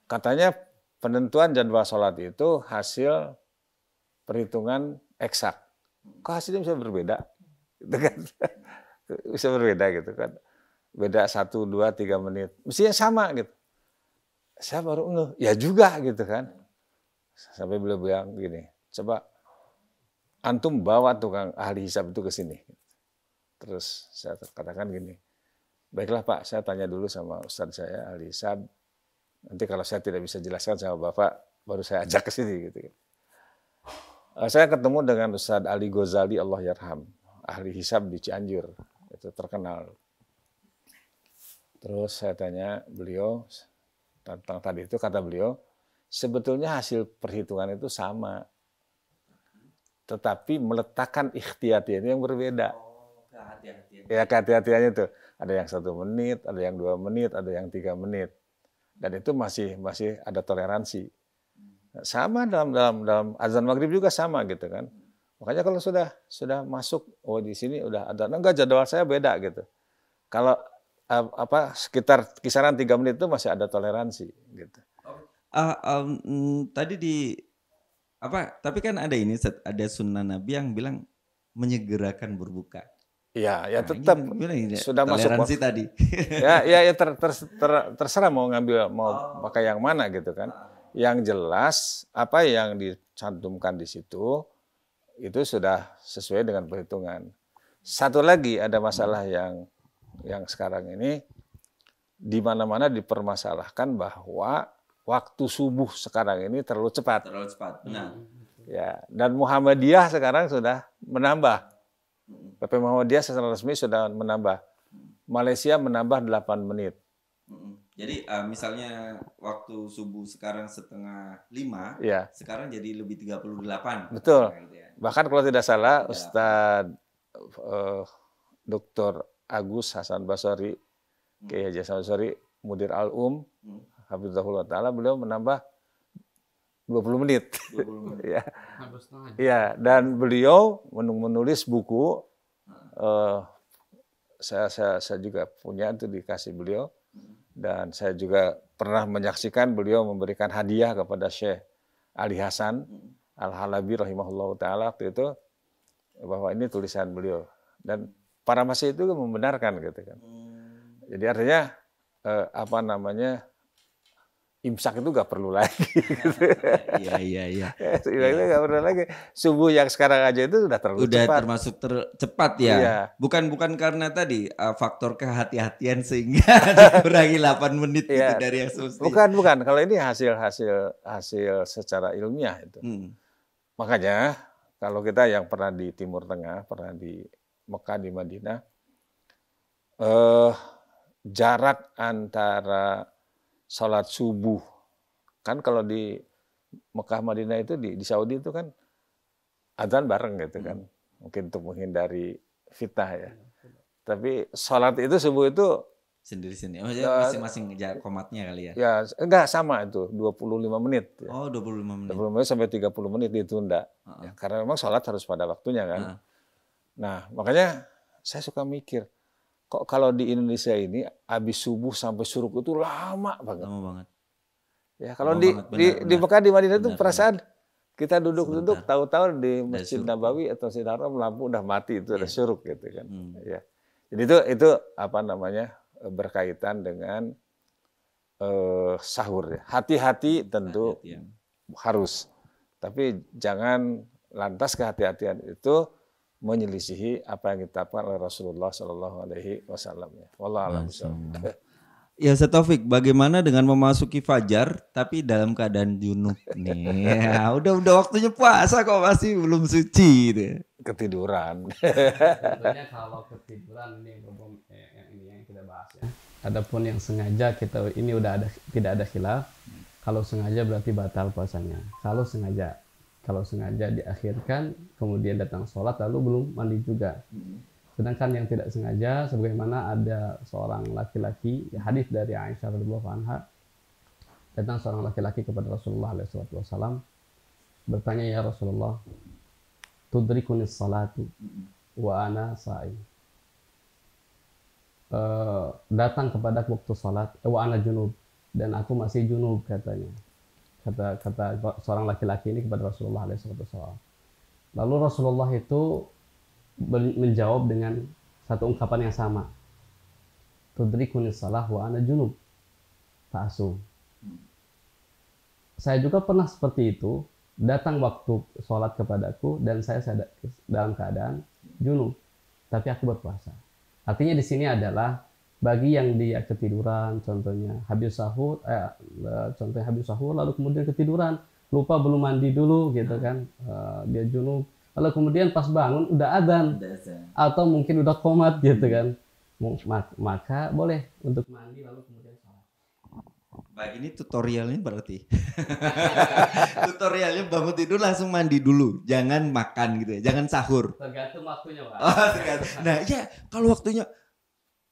Katanya penentuan jadwal sholat itu hasil perhitungan eksak. Kok hasilnya bisa berbeda? Gitu kan? bisa berbeda gitu kan. Beda satu, dua, tiga menit. Mestinya sama gitu. Saya baru ngeh, ya juga gitu kan. Sampai beliau bilang gini, coba antum bawa tukang ahli hisab itu ke sini. Terus saya katakan gini, baiklah Pak, saya tanya dulu sama Ustadz saya ahli hisab, Nanti kalau saya tidak bisa jelaskan sama Bapak, baru saya ajak ke sini. Gitu. Kan. Eh, saya ketemu dengan Ustaz Ali Ghazali Allah Yarham, ahli hisab di Cianjur, itu terkenal. Terus saya tanya beliau tentang tadi itu kata beliau, sebetulnya hasil perhitungan itu sama. Tetapi meletakkan ikhtiatiannya yang berbeda. Oh, kehati-hatiannya. Ya kehati-hatiannya itu. Ada yang satu menit, ada yang dua menit, ada yang tiga menit dan itu masih masih ada toleransi. Sama dalam dalam dalam azan maghrib juga sama gitu kan. Makanya kalau sudah sudah masuk oh di sini udah ada enggak jadwal saya beda gitu. Kalau eh, apa sekitar kisaran tiga menit itu masih ada toleransi gitu. Uh, um, tadi di apa tapi kan ada ini ada sunnah Nabi yang bilang menyegerakan berbuka. Ya, ya nah, tetap gimana, sudah masuk waktu tadi. ya, ya, ya ter, ter, ter, terserah mau ngambil mau oh. pakai yang mana gitu kan. Yang jelas apa yang dicantumkan di situ itu sudah sesuai dengan perhitungan. Satu lagi ada masalah yang yang sekarang ini di mana-mana dipermasalahkan bahwa waktu subuh sekarang ini terlalu cepat. Terlalu cepat. Benar. Ya, dan Muhammadiyah sekarang sudah menambah PP Muhammadiyah secara resmi sudah menambah. Malaysia menambah 8 menit. Jadi uh, misalnya waktu subuh sekarang setengah lima, ya. sekarang jadi lebih 38. Betul. delapan. Nah, gitu ya. Bahkan kalau tidak salah ya. Ustadz uh, eh, Dr. Agus Hasan Basari, hmm. Kiai Hasan Basari, Mudir Al-Um, hmm. Habibullah Ta'ala, beliau menambah 20 menit. menit. ya. ya, dan beliau menulis buku uh, saya, saya saya juga punya itu dikasih beliau hmm. dan saya juga pernah menyaksikan beliau memberikan hadiah kepada Syekh Ali Hasan hmm. Al-Halabi rahimahullah taala waktu itu bahwa ini tulisan beliau dan para masih itu membenarkan gitu kan. Jadi artinya eh, apa namanya imsak itu nggak perlu lagi. Gitu. Iya iya iya. itu nggak perlu lagi. Subuh yang sekarang aja itu sudah terlalu udah cepat. termasuk ter cepat ya. Iya. Bukan bukan karena tadi uh, faktor kehati-hatian sehingga kurangi 8 menit gitu iya. gitu dari yang semestinya. Bukan bukan. Kalau ini hasil hasil hasil secara ilmiah itu. Hmm. Makanya kalau kita yang pernah di Timur Tengah, pernah di Mekah di Madinah, eh, jarak antara salat subuh. Kan kalau di Mekah Madinah itu di, di Saudi itu kan azan bareng gitu kan. Hmm. Mungkin untuk menghindari fitnah ya. Iya, Tapi salat itu subuh itu sendiri sendiri. Maksudnya eh, masing-masing jarak eh, komatnya kali ya. Ya, enggak sama itu, 25 menit ya. Oh, 25 menit. lima menit sampai 30 menit ditunda. Uh -uh. Ya, karena memang salat harus pada waktunya kan. Uh -uh. Nah, makanya saya suka mikir, kok kalau di Indonesia ini habis subuh sampai suruh itu lama banget. Lama banget. Ya kalau lama di banget, benar, di, benar. di Mekah di Madinah itu perasaan kita duduk-duduk tahu-tahu di Masjid Nabawi atau Masjid Haram lampu udah mati itu udah ada iya. suruk gitu kan. Hmm. Ya. Jadi itu itu apa namanya eh, berkaitan dengan uh, sahur. Ya. Hati-hati tentu Hati ya. harus. Tapi jangan lantas kehati-hatian itu menyelisihi apa yang ditetapkan oleh Rasulullah Shallallahu Alaihi Wasallam. Wallahualam. Ya saya Taufik, bagaimana dengan memasuki fajar tapi dalam keadaan junub nih? Ya, udah udah waktunya puasa kok masih belum suci gitu. Ya. Ketiduran. Sebenarnya kalau ketiduran ini eh, yang, ini yang kita bahas ya. Adapun yang sengaja kita ini udah ada tidak ada khilaf. Kalau sengaja berarti batal puasanya. Kalau sengaja kalau sengaja diakhirkan kemudian datang sholat lalu belum mandi juga hmm. sedangkan yang tidak sengaja sebagaimana ada seorang laki-laki ya hadis dari Aisyah radhiyallahu anha datang seorang laki-laki kepada Rasulullah SAW bertanya ya Rasulullah tudrikunis salatu hmm. wa ana sa'i uh, eh, datang kepada waktu sholat, eh, wa ana junub dan aku masih junub katanya kata kata seorang laki-laki ini kepada Rasulullah SAW. Lalu Rasulullah itu menjawab dengan satu ungkapan yang sama. "Tudrikunis salah wa ana junub. Ta'asum. Saya juga pernah seperti itu, datang waktu sholat kepadaku dan saya dalam keadaan junub, tapi aku berpuasa. Artinya di sini adalah bagi yang dia ketiduran contohnya habis sahur eh, eh, contohnya habis sahur lalu kemudian ketiduran lupa belum mandi dulu gitu ah. kan uh, dia junub lalu kemudian pas bangun udah adzan atau mungkin udah komat gitu kan maka boleh untuk mandi lalu kemudian baik ini tutorialnya berarti tutorialnya bangun tidur langsung mandi dulu jangan makan gitu ya jangan sahur tergantung waktunya pak oh, nah ya kalau waktunya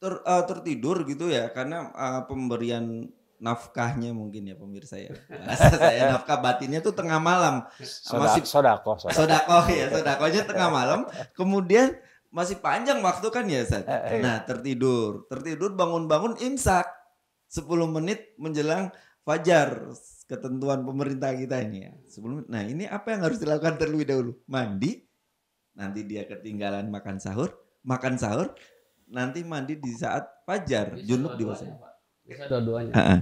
ter, uh, eh, tertidur gitu ya karena uh, pemberian nafkahnya mungkin ya pemirsa ya. saya nafkah batinnya tuh tengah malam. masih sodako, sodako. Sodako ya, sodakonya tengah malam. Kemudian masih panjang waktu kan ya Sat. Eh, nah, tertidur. Tertidur bangun-bangun imsak. 10 menit menjelang fajar ketentuan pemerintah kita ini ya. Sebelum nah ini apa yang harus dilakukan terlebih dahulu? Mandi. Nanti dia ketinggalan makan sahur, makan sahur nanti mandi di saat fajar, Bisa junub di masa. dua-duanya. Uh-uh.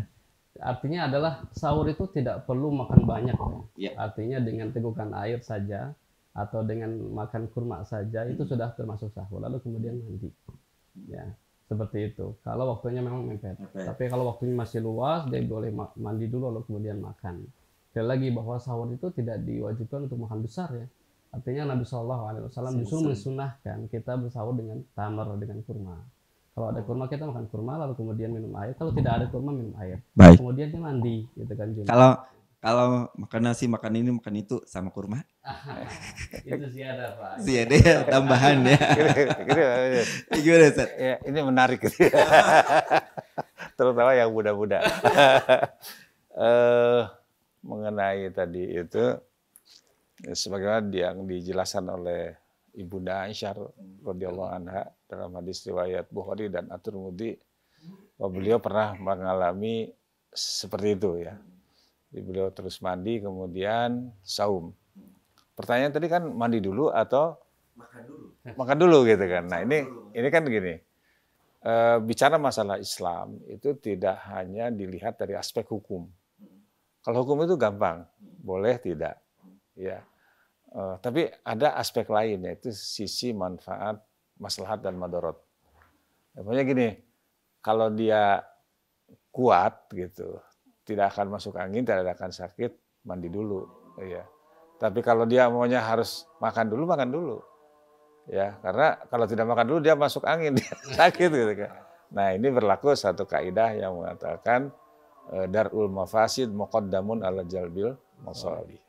Artinya adalah sahur itu tidak perlu makan banyak. Ya. Artinya dengan tegukan air saja atau dengan makan kurma saja itu sudah termasuk sahur. Lalu kemudian mandi. Ya, seperti itu. Kalau waktunya memang mepet. Okay. Tapi kalau waktunya masih luas, dia boleh mandi dulu lalu kemudian makan. Sekali lagi bahwa sahur itu tidak diwajibkan untuk makan besar ya Artinya Nabi Shallallahu Alaihi Wasallam justru mensunahkan kita bersahur dengan tamar dengan kurma. Kalau ada kurma kita makan kurma lalu kemudian minum air. Kalau tidak ada kurma minum air. Baik. Kemudian dia mandi gitu kan. Jun. Kalau kalau makan nasi makan ini makan itu sama kurma. itu ada pak. Ziyadah ya, tambahan ya. Gimana Ustaz? Ya, ini menarik. Terutama yang muda-muda. uh, mengenai tadi itu sebagaimana yang dijelaskan oleh Ibunda Aisyah radhiyallahu anha dalam hadis riwayat Bukhari dan At-Tirmidzi bahwa beliau pernah mengalami seperti itu ya. Jadi beliau terus mandi kemudian saum. Pertanyaan tadi kan mandi dulu atau makan dulu? Makan dulu gitu kan. Nah, ini ini kan gini. E, bicara masalah Islam itu tidak hanya dilihat dari aspek hukum. Kalau hukum itu gampang, boleh tidak. Ya Uh, tapi ada aspek lain yaitu sisi manfaat, maslahat dan madorot. Ya, pokoknya gini, kalau dia kuat gitu, tidak akan masuk angin, tidak akan sakit, mandi dulu, ya. Tapi kalau dia maunya harus makan dulu, makan dulu, ya. Karena kalau tidak makan dulu dia masuk angin, dia sakit gitu kan. Nah ini berlaku satu kaidah yang mengatakan eh, darul mafasid muqaddamun ala jalbil masalih.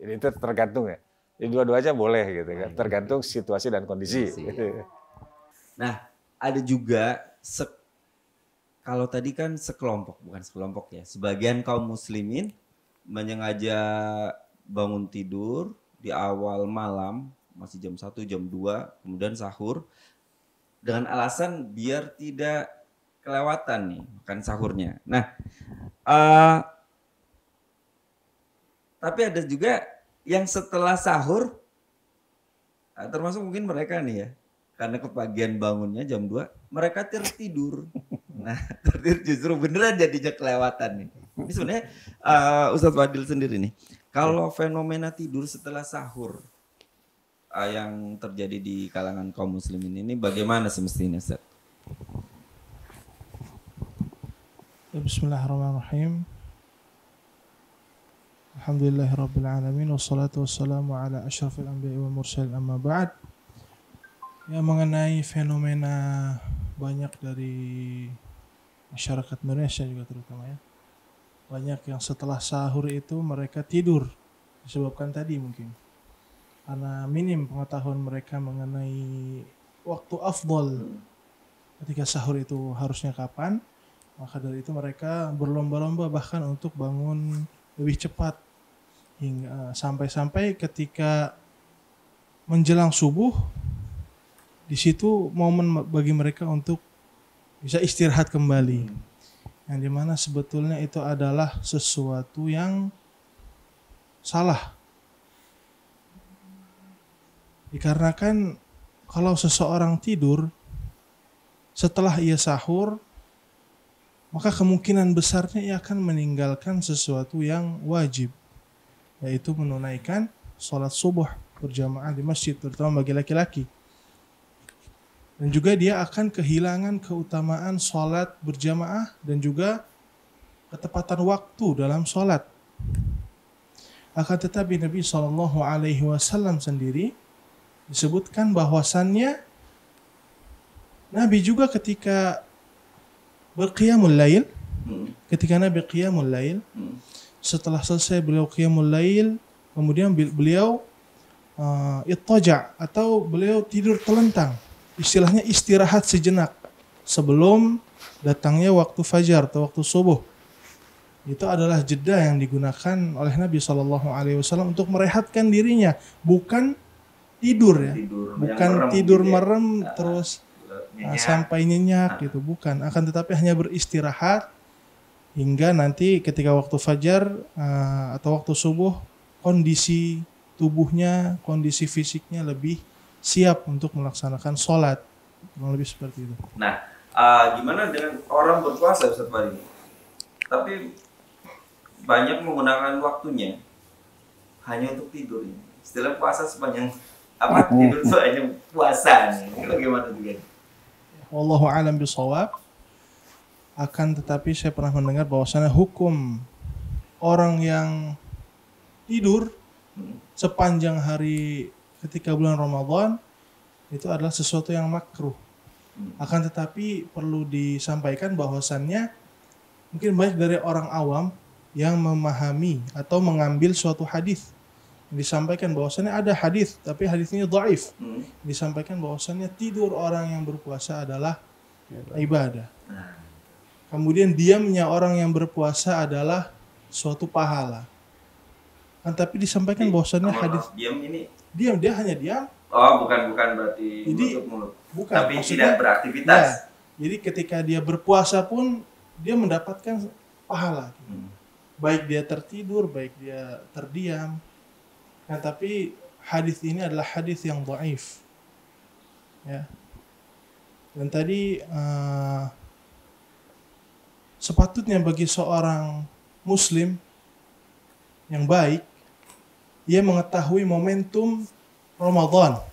Jadi itu tergantung ya. Ini dua-duanya boleh gitu kan. Iya. Tergantung situasi dan kondisi. Iya. Iya. Nah, ada juga se kalau tadi kan sekelompok bukan sekelompok ya. Sebagian kaum muslimin menyengaja bangun tidur di awal malam masih jam 1, jam 2, kemudian sahur dengan alasan biar tidak kelewatan nih makan sahurnya. Nah, uh, tapi ada juga yang setelah sahur, ah, termasuk mungkin mereka nih ya, karena kepagian bangunnya jam 2, mereka tertidur. Nah, tertidur justru beneran jadinya kelewatan nih. Ini sebenarnya uh, Ustadz Fadil sendiri nih, kalau ya. fenomena tidur setelah sahur uh, yang terjadi di kalangan kaum muslimin ini bagaimana semestinya, Ustadz? Bismillahirrahmanirrahim. Alhamdulillah Rabbil Alamin Wassalatu wassalamu ala ashrafil anbiya wa mursalin amma ba'd Ya mengenai fenomena banyak dari masyarakat Indonesia juga terutama ya Banyak yang setelah sahur itu mereka tidur Disebabkan tadi mungkin Karena minim pengetahuan mereka mengenai waktu afdol Ketika sahur itu harusnya kapan Maka dari itu mereka berlomba-lomba bahkan untuk bangun lebih cepat hingga eh, sampai-sampai ketika menjelang subuh di situ momen bagi mereka untuk bisa istirahat kembali hmm. yang dimana sebetulnya itu adalah sesuatu yang salah dikarenakan kalau seseorang tidur setelah ia sahur maka kemungkinan besarnya ia akan meninggalkan sesuatu yang wajib yaitu menunaikan sholat subuh berjamaah di masjid, terutama bagi laki-laki. Dan juga dia akan kehilangan keutamaan sholat berjamaah dan juga ketepatan waktu dalam sholat. Akan tetapi Nabi Shallallahu Alaihi Wasallam sendiri disebutkan bahwasannya Nabi juga ketika berqiyamul lail, hmm. ketika Nabi qiyamul lail, hmm setelah selesai beliau qiyamul lail kemudian beliau uh, ittaja atau beliau tidur telentang istilahnya istirahat sejenak sebelum datangnya waktu fajar atau waktu subuh itu adalah jeda yang digunakan oleh Nabi Shallallahu Alaihi Wasallam untuk merehatkan dirinya bukan tidur ya tidur, bukan merem tidur gitu ya. merem ya. terus sampainya uh, uh, sampai nyenyak nah. gitu bukan akan tetapi hanya beristirahat hingga nanti ketika waktu fajar uh, atau waktu subuh kondisi tubuhnya, kondisi fisiknya lebih siap untuk melaksanakan sholat. Kurang lebih seperti itu. Nah, uh, gimana dengan orang berpuasa Ustaz Bari? Tapi banyak menggunakan waktunya hanya untuk tidur. Setelah puasa sepanjang apa tidur itu hanya puasa. Bagaimana juga? Wallahu alam bisawab akan tetapi saya pernah mendengar bahwasannya hukum orang yang tidur sepanjang hari ketika bulan Ramadan itu adalah sesuatu yang makruh. Akan tetapi perlu disampaikan bahwasannya mungkin banyak dari orang awam yang memahami atau mengambil suatu hadis disampaikan bahwasannya ada hadis tapi hadisnya dhaif. Hmm. Disampaikan bahwasannya tidur orang yang berpuasa adalah ya, ibadah. Nah. Kemudian diamnya orang yang berpuasa adalah suatu pahala. Kan tapi disampaikan bahwasannya hadis diam ini diam dia hanya diam. Oh, bukan bukan berarti jadi, mulut. Bukan. Tapi tidak beraktivitas. Ya, jadi ketika dia berpuasa pun dia mendapatkan pahala. Hmm. Baik dia tertidur, baik dia terdiam. Nah, tapi hadis ini adalah hadis yang dhaif. Ya. Dan tadi uh, sepatutnya bagi seorang muslim yang baik ia mengetahui momentum Ramadan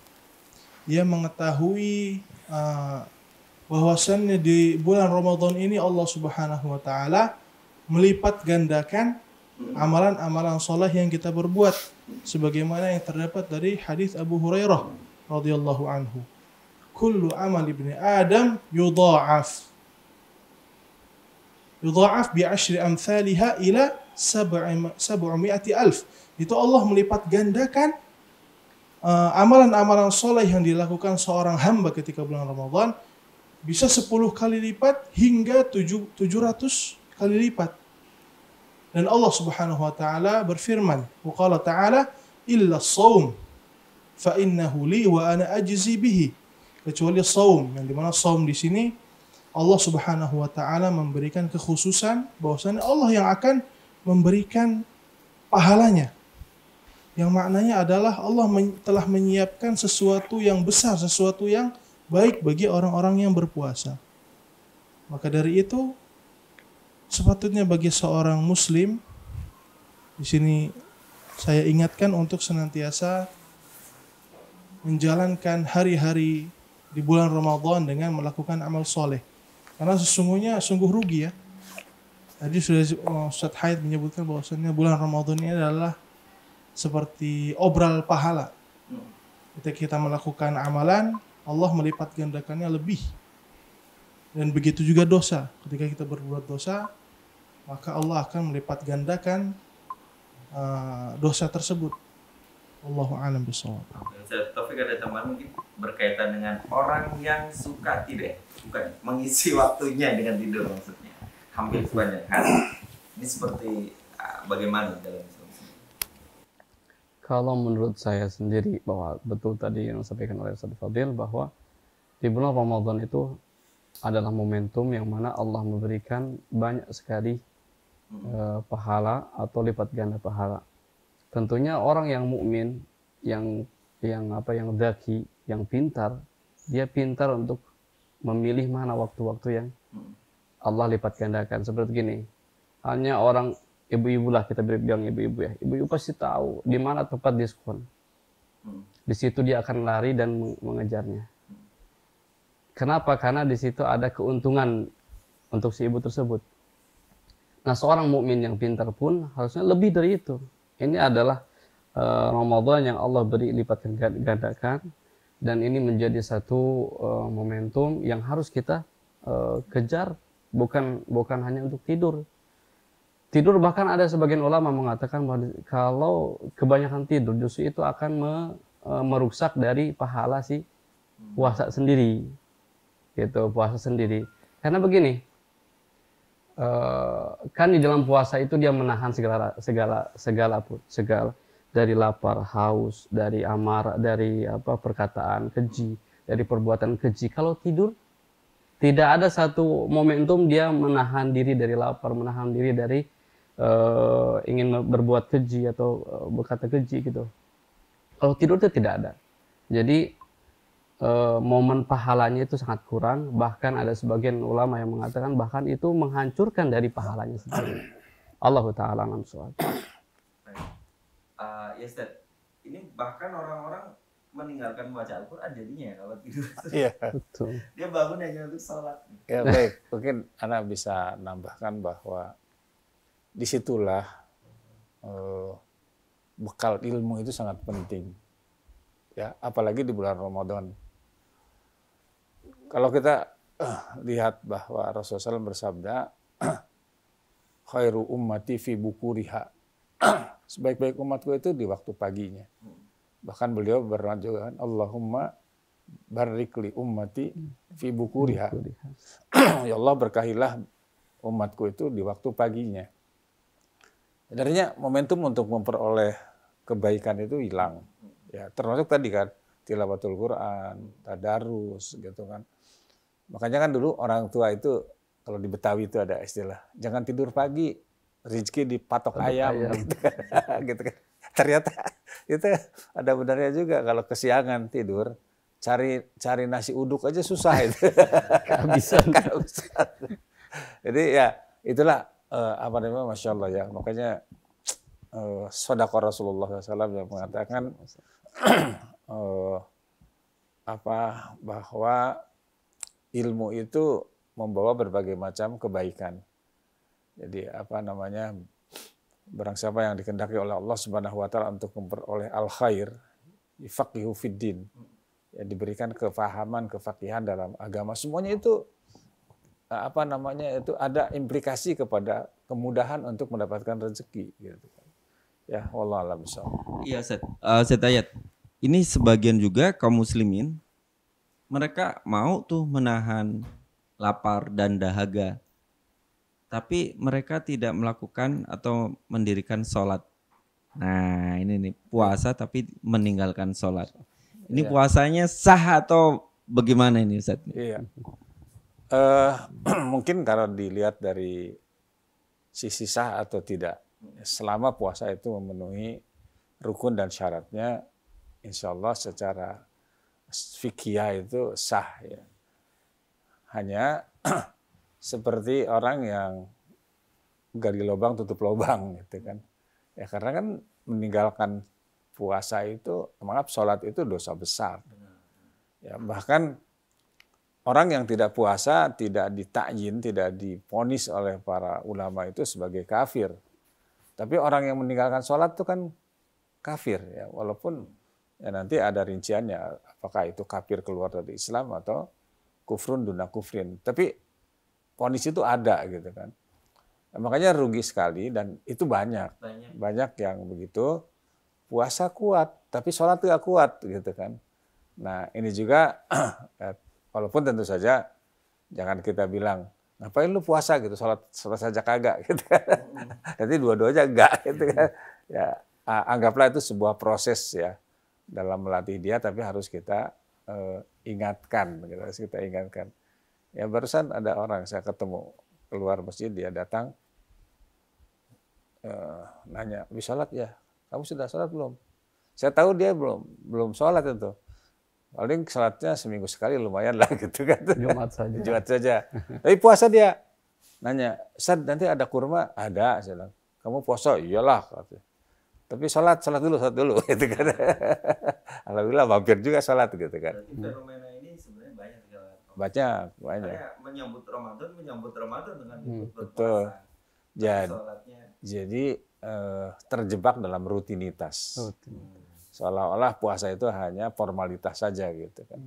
ia mengetahui uh, bahwasannya di bulan Ramadan ini Allah Subhanahu wa taala melipat gandakan amalan-amalan soleh yang kita berbuat sebagaimana yang terdapat dari hadis Abu Hurairah radhiyallahu anhu kullu amal ibni adam yudha'af yudha'af bi asyri amthaliha ila sab'ami'ati alf. Itu Allah melipat gandakan eh, amalan-amalan uh, amalan soleh yang dilakukan seorang hamba ketika bulan Ramadan bisa 10 kali lipat hingga 7, 700 kali lipat. Dan Allah Subhanahu wa taala berfirman, "Wa ta'ala illa shaum fa innahu li wa ana bihi." Kecuali saum, yang dimana saum di sini Allah Subhanahu wa taala memberikan kekhususan bahwasanya Allah yang akan memberikan pahalanya. Yang maknanya adalah Allah telah menyiapkan sesuatu yang besar, sesuatu yang baik bagi orang-orang yang berpuasa. Maka dari itu sepatutnya bagi seorang muslim di sini saya ingatkan untuk senantiasa menjalankan hari-hari di bulan Ramadan dengan melakukan amal soleh karena sesungguhnya sungguh rugi ya. Tadi sudah oh, Ustaz Haid menyebutkan bahwasannya bulan Ramadan ini adalah seperti obral pahala. Ketika kita melakukan amalan, Allah melipat gandakannya lebih. Dan begitu juga dosa. Ketika kita berbuat dosa, maka Allah akan melipat gandakan uh, dosa tersebut. Allahu alam bisawab. tapi ada tambahan mungkin berkaitan dengan orang yang suka tidak bukan mengisi waktunya dengan tidur maksudnya hampir kebanyakan ini seperti ah, bagaimana dalam kalau menurut saya sendiri bahwa betul tadi yang disampaikan oleh Ustaz Fadil bahwa di bulan Ramadan itu adalah momentum yang mana Allah memberikan banyak sekali hmm. eh, pahala atau lipat ganda pahala. Tentunya orang yang mukmin, yang yang apa yang zaki, yang pintar, dia pintar untuk memilih mana waktu-waktu yang hmm. Allah lipat gandakan. Seperti gini, hanya orang ibu-ibu lah kita bilang ibu-ibu ya. Ibu-ibu pasti tahu di mana tempat diskon. Hmm. Di situ dia akan lari dan mengejarnya. Hmm. Kenapa? Karena di situ ada keuntungan untuk si ibu tersebut. Nah, seorang mukmin yang pintar pun harusnya lebih dari itu. Ini adalah eh, Ramadan yang Allah beri lipat gandakan dan ini menjadi satu uh, momentum yang harus kita uh, kejar bukan bukan hanya untuk tidur tidur bahkan ada sebagian ulama mengatakan bahwa kalau kebanyakan tidur justru itu akan me, uh, merusak dari pahala si puasa sendiri gitu puasa sendiri karena begini uh, kan di dalam puasa itu dia menahan segala segala segala pun segala dari lapar, haus, dari amar, dari apa perkataan keji, dari perbuatan keji. Kalau tidur tidak ada satu momentum dia menahan diri dari lapar, menahan diri dari uh, ingin berbuat keji atau eh, berkata keji gitu. Kalau tidur itu tidak ada. Jadi uh, momen pahalanya itu sangat kurang, bahkan ada sebagian ulama yang mengatakan bahkan itu menghancurkan dari pahalanya sendiri. Allah taala alam uh, yes that ini bahkan orang-orang meninggalkan baca Al-Quran jadinya ya kalau tidur. Iya, betul. Dia bangun hanya untuk sholat. Ya baik, mungkin Anda bisa nambahkan bahwa disitulah uh, bekal ilmu itu sangat penting. Ya, apalagi di bulan Ramadan. Kalau kita uh, lihat bahwa Rasulullah SAW bersabda, khairu ummati fi bukuriha. sebaik-baik umatku itu di waktu paginya. Bahkan beliau berlanjutkan, Allahumma barikli ummati fi bukuriha. ya Allah berkahilah umatku itu di waktu paginya. Sebenarnya momentum untuk memperoleh kebaikan itu hilang. Ya, termasuk tadi kan tilawatul Quran, tadarus gitu kan. Makanya kan dulu orang tua itu kalau di Betawi itu ada istilah, jangan tidur pagi, rezeki dipatok Patok ayam, ayam. Gitu, kan. gitu kan. Ternyata itu ada benarnya juga kalau kesiangan tidur cari cari nasi uduk aja susah itu. Kehabisan. Kehabisan. Jadi ya itulah uh, apa namanya masya Allah ya makanya uh, eh, sodakor Rasulullah SAW yang mengatakan uh, apa bahwa ilmu itu membawa berbagai macam kebaikan jadi apa namanya barang siapa yang dikendaki oleh Allah Subhanahu wa taala untuk memperoleh al khair yufaqihu fiddin. Ya, diberikan kefahaman, kefakihan dalam agama. Semuanya itu apa namanya itu ada implikasi kepada kemudahan untuk mendapatkan rezeki gitu kan. ya wallah alam iya set uh, set ayat ini sebagian juga kaum muslimin mereka mau tuh menahan lapar dan dahaga tapi mereka tidak melakukan atau mendirikan sholat. Nah ini nih puasa tapi meninggalkan sholat. Ini ya. puasanya sah atau bagaimana ini Ustaz? Iya. Uh, mungkin kalau dilihat dari sisi sah atau tidak, selama puasa itu memenuhi rukun dan syaratnya, insya Allah secara fikih itu sah ya. Hanya seperti orang yang gali lubang tutup lubang gitu kan. Ya karena kan meninggalkan puasa itu, maaf sholat itu dosa besar. Ya, bahkan orang yang tidak puasa tidak ditakjin tidak diponis oleh para ulama itu sebagai kafir. Tapi orang yang meninggalkan sholat itu kan kafir ya, walaupun ya nanti ada rinciannya apakah itu kafir keluar dari Islam atau kufrun duna kufrin. Tapi ponis itu ada gitu kan. Nah, makanya rugi sekali dan itu banyak. Banyak, banyak yang begitu puasa kuat tapi sholat tidak kuat gitu kan. Nah ini juga eh, walaupun tentu saja jangan kita bilang ngapain lu puasa gitu sholat sholat saja kagak gitu kan. Nanti dua-duanya enggak gitu kan. Ya anggaplah itu sebuah proses ya dalam melatih dia tapi harus kita uh, ingatkan gitu, harus kita ingatkan. Ya barusan ada orang saya ketemu keluar masjid dia datang uh, nanya, "Wis sholat ya? Kamu sudah sholat belum?" Saya tahu dia belum belum sholat itu. Paling sholatnya seminggu sekali lumayan lah gitu kan. Jumat saja. Jumat saja. Tapi puasa dia nanya, "Sad, nanti ada kurma?" "Ada," saya bilang. "Kamu puasa?" "Iyalah," tapi sholat sholat dulu sholat dulu gitu kan alhamdulillah mampir juga sholat gitu kan baca banyak. Karena menyambut Ramadan, menyambut Ramadan dengan hmm, betul. Jadi, jadi uh, terjebak dalam rutinitas. rutinitas. Seolah-olah puasa itu hanya formalitas saja gitu kan.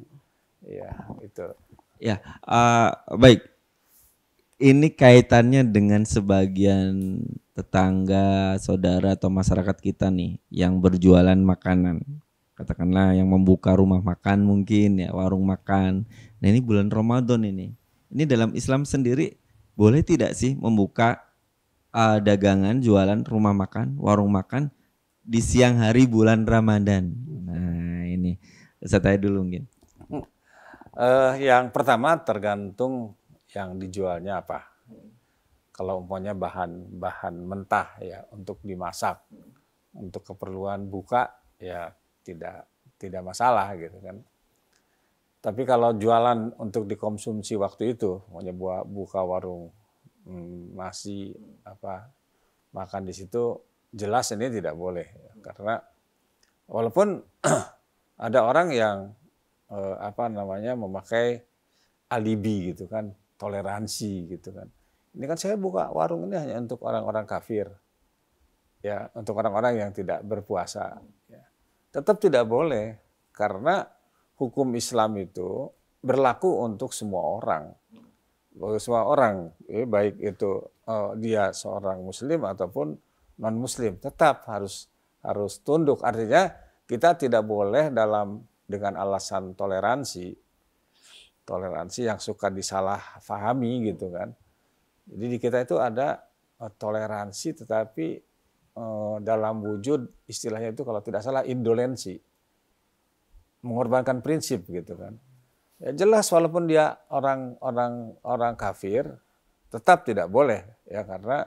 Iya, hmm. itu. Ya, uh, baik. Ini kaitannya dengan sebagian tetangga, saudara atau masyarakat kita nih yang berjualan makanan katakanlah yang membuka rumah makan mungkin ya warung makan Nah ini bulan Ramadan ini. Ini dalam Islam sendiri boleh tidak sih membuka uh, dagangan, jualan rumah makan, warung makan di siang hari bulan Ramadan? Nah ini saya tanya dulu mungkin. Uh, yang pertama tergantung yang dijualnya apa. Kalau umpamanya bahan-bahan mentah ya untuk dimasak, untuk keperluan buka ya tidak tidak masalah gitu kan tapi kalau jualan untuk dikonsumsi waktu itu, maunya buka warung mm, nasi apa makan di situ, jelas ini tidak boleh karena walaupun ada orang yang eh, apa namanya memakai alibi gitu kan, toleransi gitu kan. Ini kan saya buka warung ini hanya untuk orang-orang kafir, ya untuk orang-orang yang tidak berpuasa. Ya. Tetap tidak boleh karena hukum Islam itu berlaku untuk semua orang. Semua orang, ya, baik itu eh, dia seorang muslim ataupun non-muslim, tetap harus harus tunduk. Artinya kita tidak boleh dalam dengan alasan toleransi toleransi yang suka disalahfahami gitu kan. Jadi di kita itu ada eh, toleransi tetapi eh, dalam wujud istilahnya itu kalau tidak salah indolensi mengorbankan prinsip gitu kan. Ya, jelas walaupun dia orang orang orang kafir tetap tidak boleh ya karena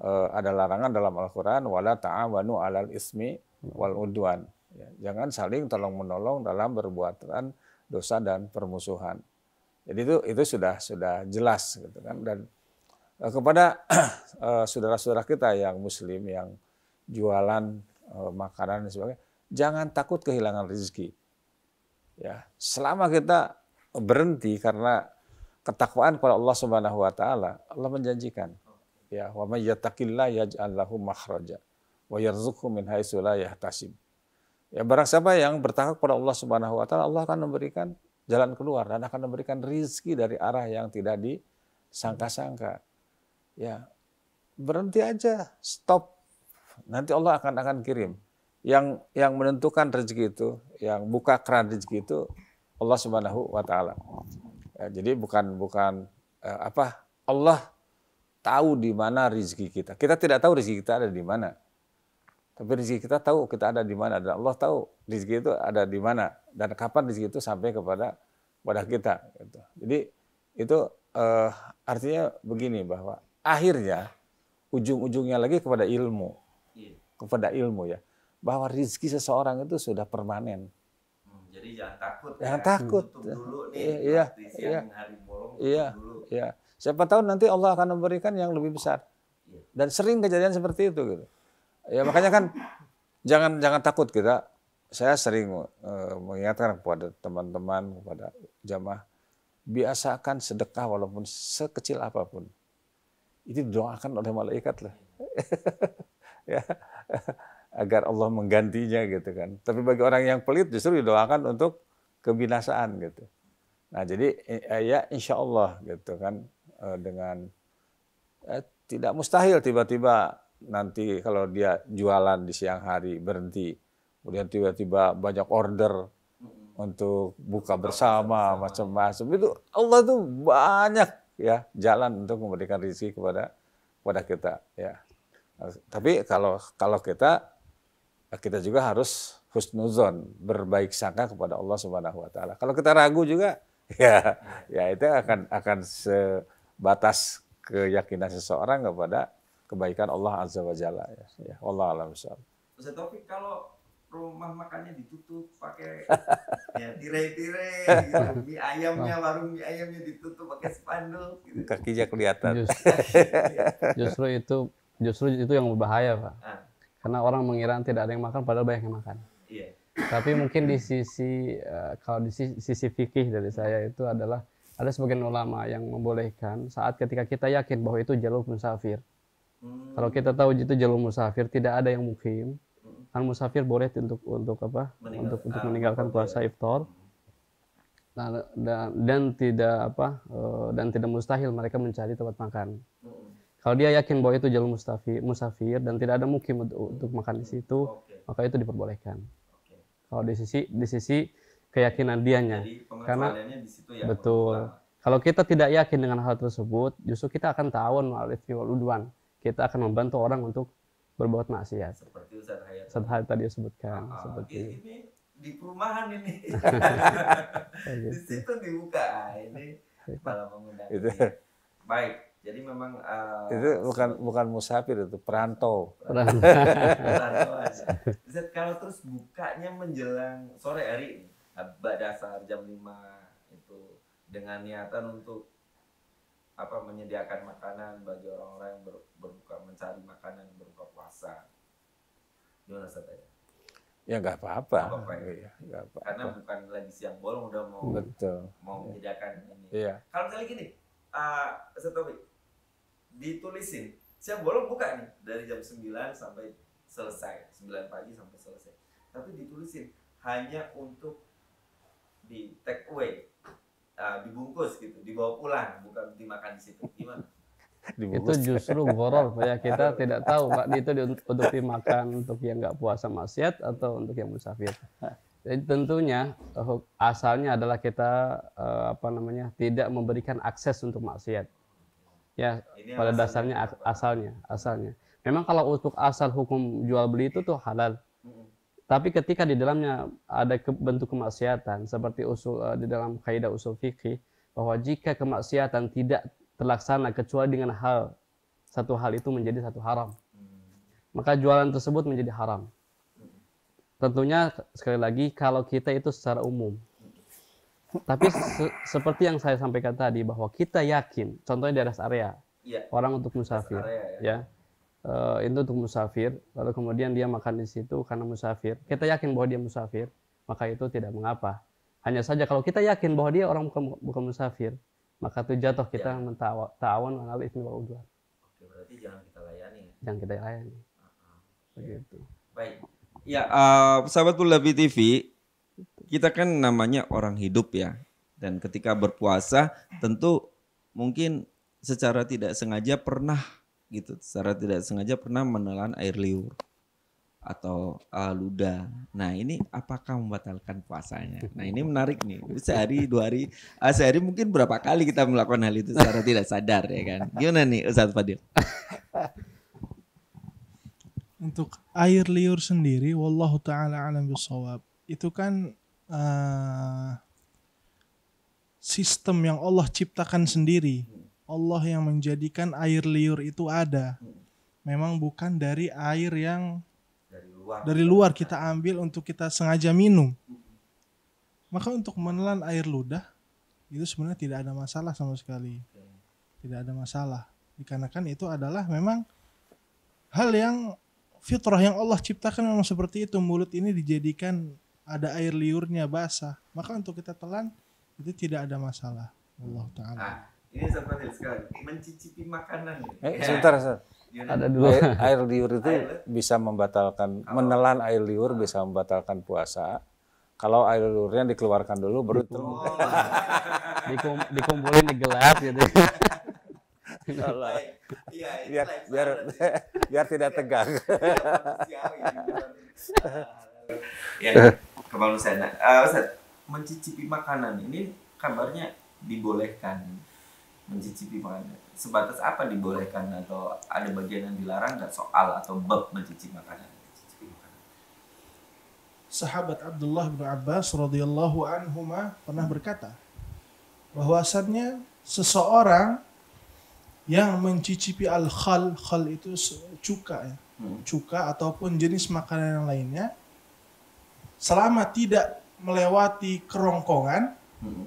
eh, ada larangan dalam Al-Qur'an wala ta'awanu 'alal ismi wal udwan. Ya, jangan saling tolong-menolong dalam perbuatan dosa dan permusuhan. Jadi itu itu sudah sudah jelas gitu kan dan eh, kepada eh, saudara-saudara kita yang muslim yang jualan makanan dan sebagainya jangan takut kehilangan rezeki Ya, selama kita berhenti karena ketakwaan kepada Allah Subhanahu wa taala, Allah menjanjikan ya wa may yattaqillah yaj'al lahu makhraja wa yarzuqhu min haitsu la yahtasib. Ya barang siapa yang bertakwa kepada Allah Subhanahu wa taala, Allah akan memberikan jalan keluar dan akan memberikan rizki dari arah yang tidak disangka-sangka. Ya. Berhenti aja, stop. Nanti Allah akan akan kirim. Yang yang menentukan rezeki itu yang buka keran rezeki itu Allah Subhanahu wa taala. Ya, jadi bukan bukan eh, apa Allah tahu di mana rezeki kita. Kita tidak tahu rezeki kita ada di mana. Tapi rezeki kita tahu kita ada di mana dan Allah tahu rezeki itu ada di mana dan kapan rezeki itu sampai kepada kepada kita. Gitu. Jadi itu eh, artinya begini bahwa akhirnya ujung-ujungnya lagi kepada ilmu, iya. kepada ilmu ya bahwa rizki seseorang itu sudah permanen. Hmm, jadi jangan takut. Jangan ya. takut. Tutup dulu nih. Iya. Iya, iya. Hari iya. Dulu. Iya. Siapa tahu nanti Allah akan memberikan yang lebih besar. Iya. Dan sering kejadian seperti itu gitu. Ya makanya kan jangan jangan takut kita. Saya sering uh, mengingatkan kepada teman-teman, kepada jamaah, biasakan sedekah walaupun sekecil apapun. Itu doakan oleh malaikat lah. Iya. ya agar Allah menggantinya gitu kan. Tapi bagi orang yang pelit justru didoakan untuk kebinasaan gitu. Nah jadi eh, ya insya Allah gitu kan eh, dengan eh, tidak mustahil tiba-tiba nanti kalau dia jualan di siang hari berhenti, kemudian tiba-tiba banyak order untuk buka bersama macam-macam itu Allah tuh banyak ya jalan untuk memberikan rezeki kepada kepada kita ya. Tapi kalau kalau kita Nah, kita juga harus husnuzon, berbaik sangka kepada Allah Subhanahu wa taala. Kalau kita ragu juga ya ya itu akan akan sebatas keyakinan seseorang kepada kebaikan Allah Azza wa Jalla ya. ya Allah alam Ustaz Taufik kalau rumah makannya ditutup pakai ya tirai-tirai gitu. mie ayamnya nah. warung mie ayamnya ditutup pakai spanduk gitu. kakinya kelihatan Just, justru itu justru itu yang berbahaya Pak. Ah karena orang mengira tidak ada yang makan padahal banyak yang makan. Yeah. Tapi mungkin di sisi uh, kalau di sisi, sisi fikih dari saya itu adalah ada sebagian ulama yang membolehkan saat ketika kita yakin bahwa itu jalur musafir. Hmm. Kalau kita tahu itu jalur musafir tidak ada yang mukim, hmm. kan musafir boleh untuk untuk apa? Meninggal, untuk untuk ah, meninggalkan puasa ya. iftar. Nah, dan, dan tidak apa eh, dan tidak mustahil mereka mencari tempat makan. Kalau dia yakin bahwa itu jalur mustafir, musafir dan tidak ada mukim untuk, untuk makan di situ, maka itu diperbolehkan. Kalau di sisi di sisi keyakinan dianya. Jadi, Karena di situ ya, betul. Kalau kita tidak yakin dengan hal tersebut, justru kita akan tawon alif wal udwan. Kita akan membantu orang untuk berbuat maksiat. Seperti Ustaz tadi sebutkan. Ah, seperti iya, ini di perumahan ini. di situ dibuka ah, ini gitu. gitu. Baik, jadi memang uh, itu bukan bukan musafir itu perantau. Perantau. perantau kalau terus bukanya menjelang sore hari abad dasar jam 5 itu dengan niatan untuk apa menyediakan makanan bagi orang-orang yang ber, berbuka mencari makanan berbuka puasa. Gimana saya? ya? nggak apa-apa. apa ya. ya apa -apa. Karena bukan lagi siang bolong udah mau Betul. mau menyediakan ini. Iya. Kalau misalnya gini, uh, eh, Ustaz ditulisin siap bolong buka nih dari jam 9 sampai selesai 9 pagi sampai selesai tapi ditulisin hanya untuk di take away uh, dibungkus gitu dibawa pulang bukan dimakan di situ gimana itu justru horor ya kita tidak tahu pak itu untuk dimakan untuk yang nggak puasa maksiat atau untuk yang musafir jadi tentunya eh, asalnya adalah kita eh, apa namanya tidak memberikan akses untuk maksiat Ya, Ini pada dasarnya apa? Ya. asalnya, asalnya. Memang kalau untuk asal hukum jual beli itu tuh halal. Tapi ketika di dalamnya ada ke, bentuk kemaksiatan seperti usul uh, di dalam kaidah usul fikih bahwa jika kemaksiatan tidak terlaksana kecuali dengan hal satu hal itu menjadi satu haram. Maka jualan tersebut menjadi haram. Tentunya sekali lagi kalau kita itu secara umum tapi se seperti yang saya sampaikan tadi bahwa kita yakin, contohnya di atas area, ya. orang untuk musafir, area, ya, ya uh, itu untuk musafir, lalu kemudian dia makan di situ karena musafir. Kita yakin bahwa dia musafir, maka itu tidak mengapa. Hanya saja kalau kita yakin bahwa dia orang bukan, bukan musafir, maka itu jatuh kita ya. mentawon alal ismi wal udwan. Oke, berarti jangan kita layani. Jangan kita layani. Uh ah, -huh. Ah. Begitu. Baik. Ya, uh, sahabat Pulau TV, kita kan namanya orang hidup ya. Dan ketika berpuasa tentu mungkin secara tidak sengaja pernah gitu, secara tidak sengaja pernah menelan air liur atau uh, luda. Nah ini apakah membatalkan puasanya? Nah ini menarik nih. Sehari dua hari, uh, sehari mungkin berapa kali kita melakukan hal itu secara tidak sadar ya kan? Gimana nih Ustaz Fadil? Untuk air liur sendiri, wallahu taala alam bisawab. Itu kan Eh, sistem yang Allah ciptakan sendiri. Allah yang menjadikan air liur itu ada. Memang bukan dari air yang dari luar kita ambil untuk kita sengaja minum. Maka untuk menelan air ludah itu sebenarnya tidak ada masalah sama sekali. Tidak ada masalah. Dikarenakan itu adalah memang hal yang fitrah yang Allah ciptakan memang seperti itu. Mulut ini dijadikan ada air liurnya basah, maka untuk kita telan itu tidak ada masalah. Allah taala. Nah, ini seperti sekali mencicipi makanan. Eh, sebentar, Ada dua air, eh, air liur itu air. bisa membatalkan Kalau, oh. menelan air liur bisa membatalkan puasa. Kalau air liurnya dikeluarkan dulu baru oh. Dikum, dikumpulin di gitu. Iya, iya, biar biar biar tidak tegang. Iya, ya. ya. Kamal Nusana. Uh, eh, Ustaz, mencicipi makanan ini kabarnya dibolehkan mencicipi makanan. Sebatas apa dibolehkan atau ada bagian yang dilarang nggak soal atau bab mencicipi makanan? Sahabat Abdullah bin Abbas radhiyallahu anhuma pernah berkata bahwasannya seseorang yang mencicipi al khal khal itu cuka ya hmm. cuka ataupun jenis makanan yang lainnya selama tidak melewati kerongkongan, hmm.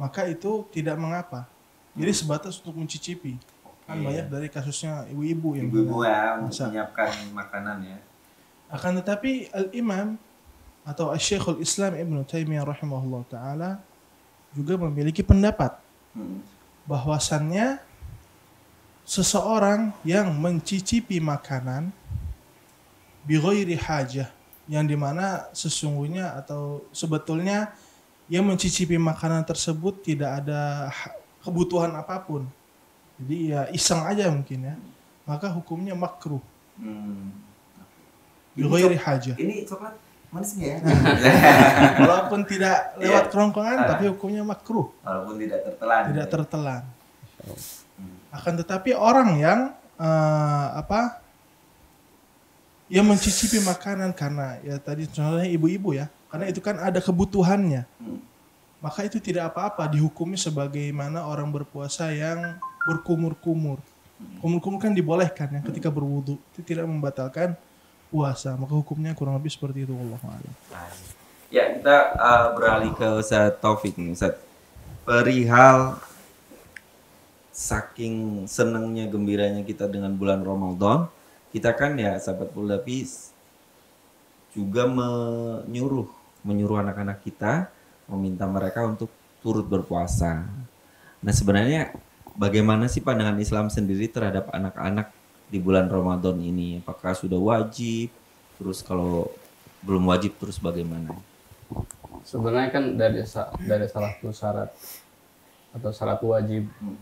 maka itu tidak mengapa. Jadi hmm. sebatas untuk mencicipi. Kan iya. banyak dari kasusnya ibu-ibu yang ibu-ibu ya menyiapkan makanan ya. Akan tetapi al-imam atau Syekhul Islam Ibnu Taimiyah rahimahullah taala juga memiliki pendapat hmm. bahwasannya seseorang yang mencicipi makanan bighairi hajah yang dimana sesungguhnya atau sebetulnya yang mencicipi makanan tersebut tidak ada kebutuhan apapun. Jadi ya iseng aja mungkin ya. Maka hukumnya makruh. Hmm. Ini, ini coklat manisnya ya? Walaupun tidak lewat yeah. kerongkongan iya. tapi hukumnya makruh. Walaupun tidak tertelan. Tidak ya. tertelan. Hmm. Akan tetapi orang yang uh, apa yang mencicipi makanan karena ya tadi contohnya ibu-ibu ya karena itu kan ada kebutuhannya maka itu tidak apa-apa dihukumi sebagaimana orang berpuasa yang berkumur-kumur kumur-kumur kan dibolehkan ya ketika berwudu itu tidak membatalkan puasa maka hukumnya kurang lebih seperti itu Allah ya kita uh, beralih ke Ustaz Taufik nih Ustaz perihal saking senangnya gembiranya kita dengan bulan Ramadan kita kan ya sahabat Peace juga menyuruh menyuruh anak-anak kita meminta mereka untuk turut berpuasa. Nah sebenarnya bagaimana sih pandangan Islam sendiri terhadap anak-anak di bulan Ramadan ini? Apakah sudah wajib? Terus kalau belum wajib terus bagaimana? Sebenarnya kan dari dari salah satu syarat atau syarat wajib hmm.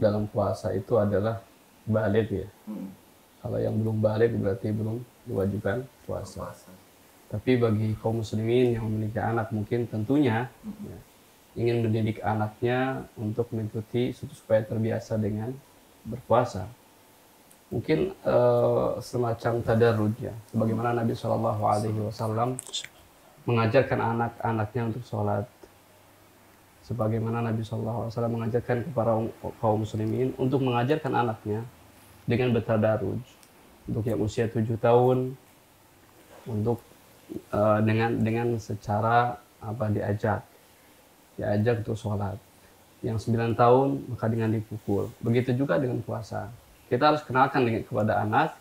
dalam puasa itu adalah balik ya. Hmm. Kalau yang belum balik berarti belum diwajibkan puasa. Tapi bagi kaum muslimin yang memiliki anak mungkin tentunya ya, ingin mendidik anaknya untuk mengikuti supaya terbiasa dengan berpuasa. Mungkin uh, semacam tadarud ya, sebagaimana Nabi Shallallahu Alaihi Wasallam mengajarkan anak-anaknya untuk sholat. Sebagaimana Nabi Shallallahu Alaihi Wasallam mengajarkan kepada kaum muslimin untuk mengajarkan anaknya dengan bertadarruj untuk yang usia tujuh tahun untuk uh, dengan dengan secara apa diajak diajak untuk sholat yang sembilan tahun maka dengan dipukul begitu juga dengan puasa kita harus kenalkan dengan, kepada anak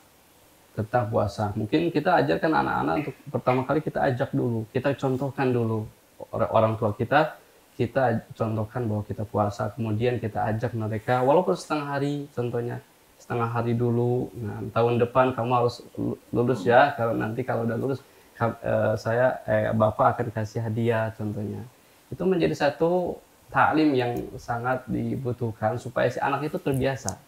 tentang puasa mungkin kita ajarkan anak-anak untuk pertama kali kita ajak dulu kita contohkan dulu orang tua kita kita contohkan bahwa kita puasa kemudian kita ajak mereka walaupun setengah hari contohnya setengah hari dulu. Nah, tahun depan kamu harus lulus ya. Kalau nanti kalau udah lulus eh, saya eh, bapak akan kasih hadiah contohnya. Itu menjadi satu taklim yang sangat dibutuhkan supaya si anak itu terbiasa.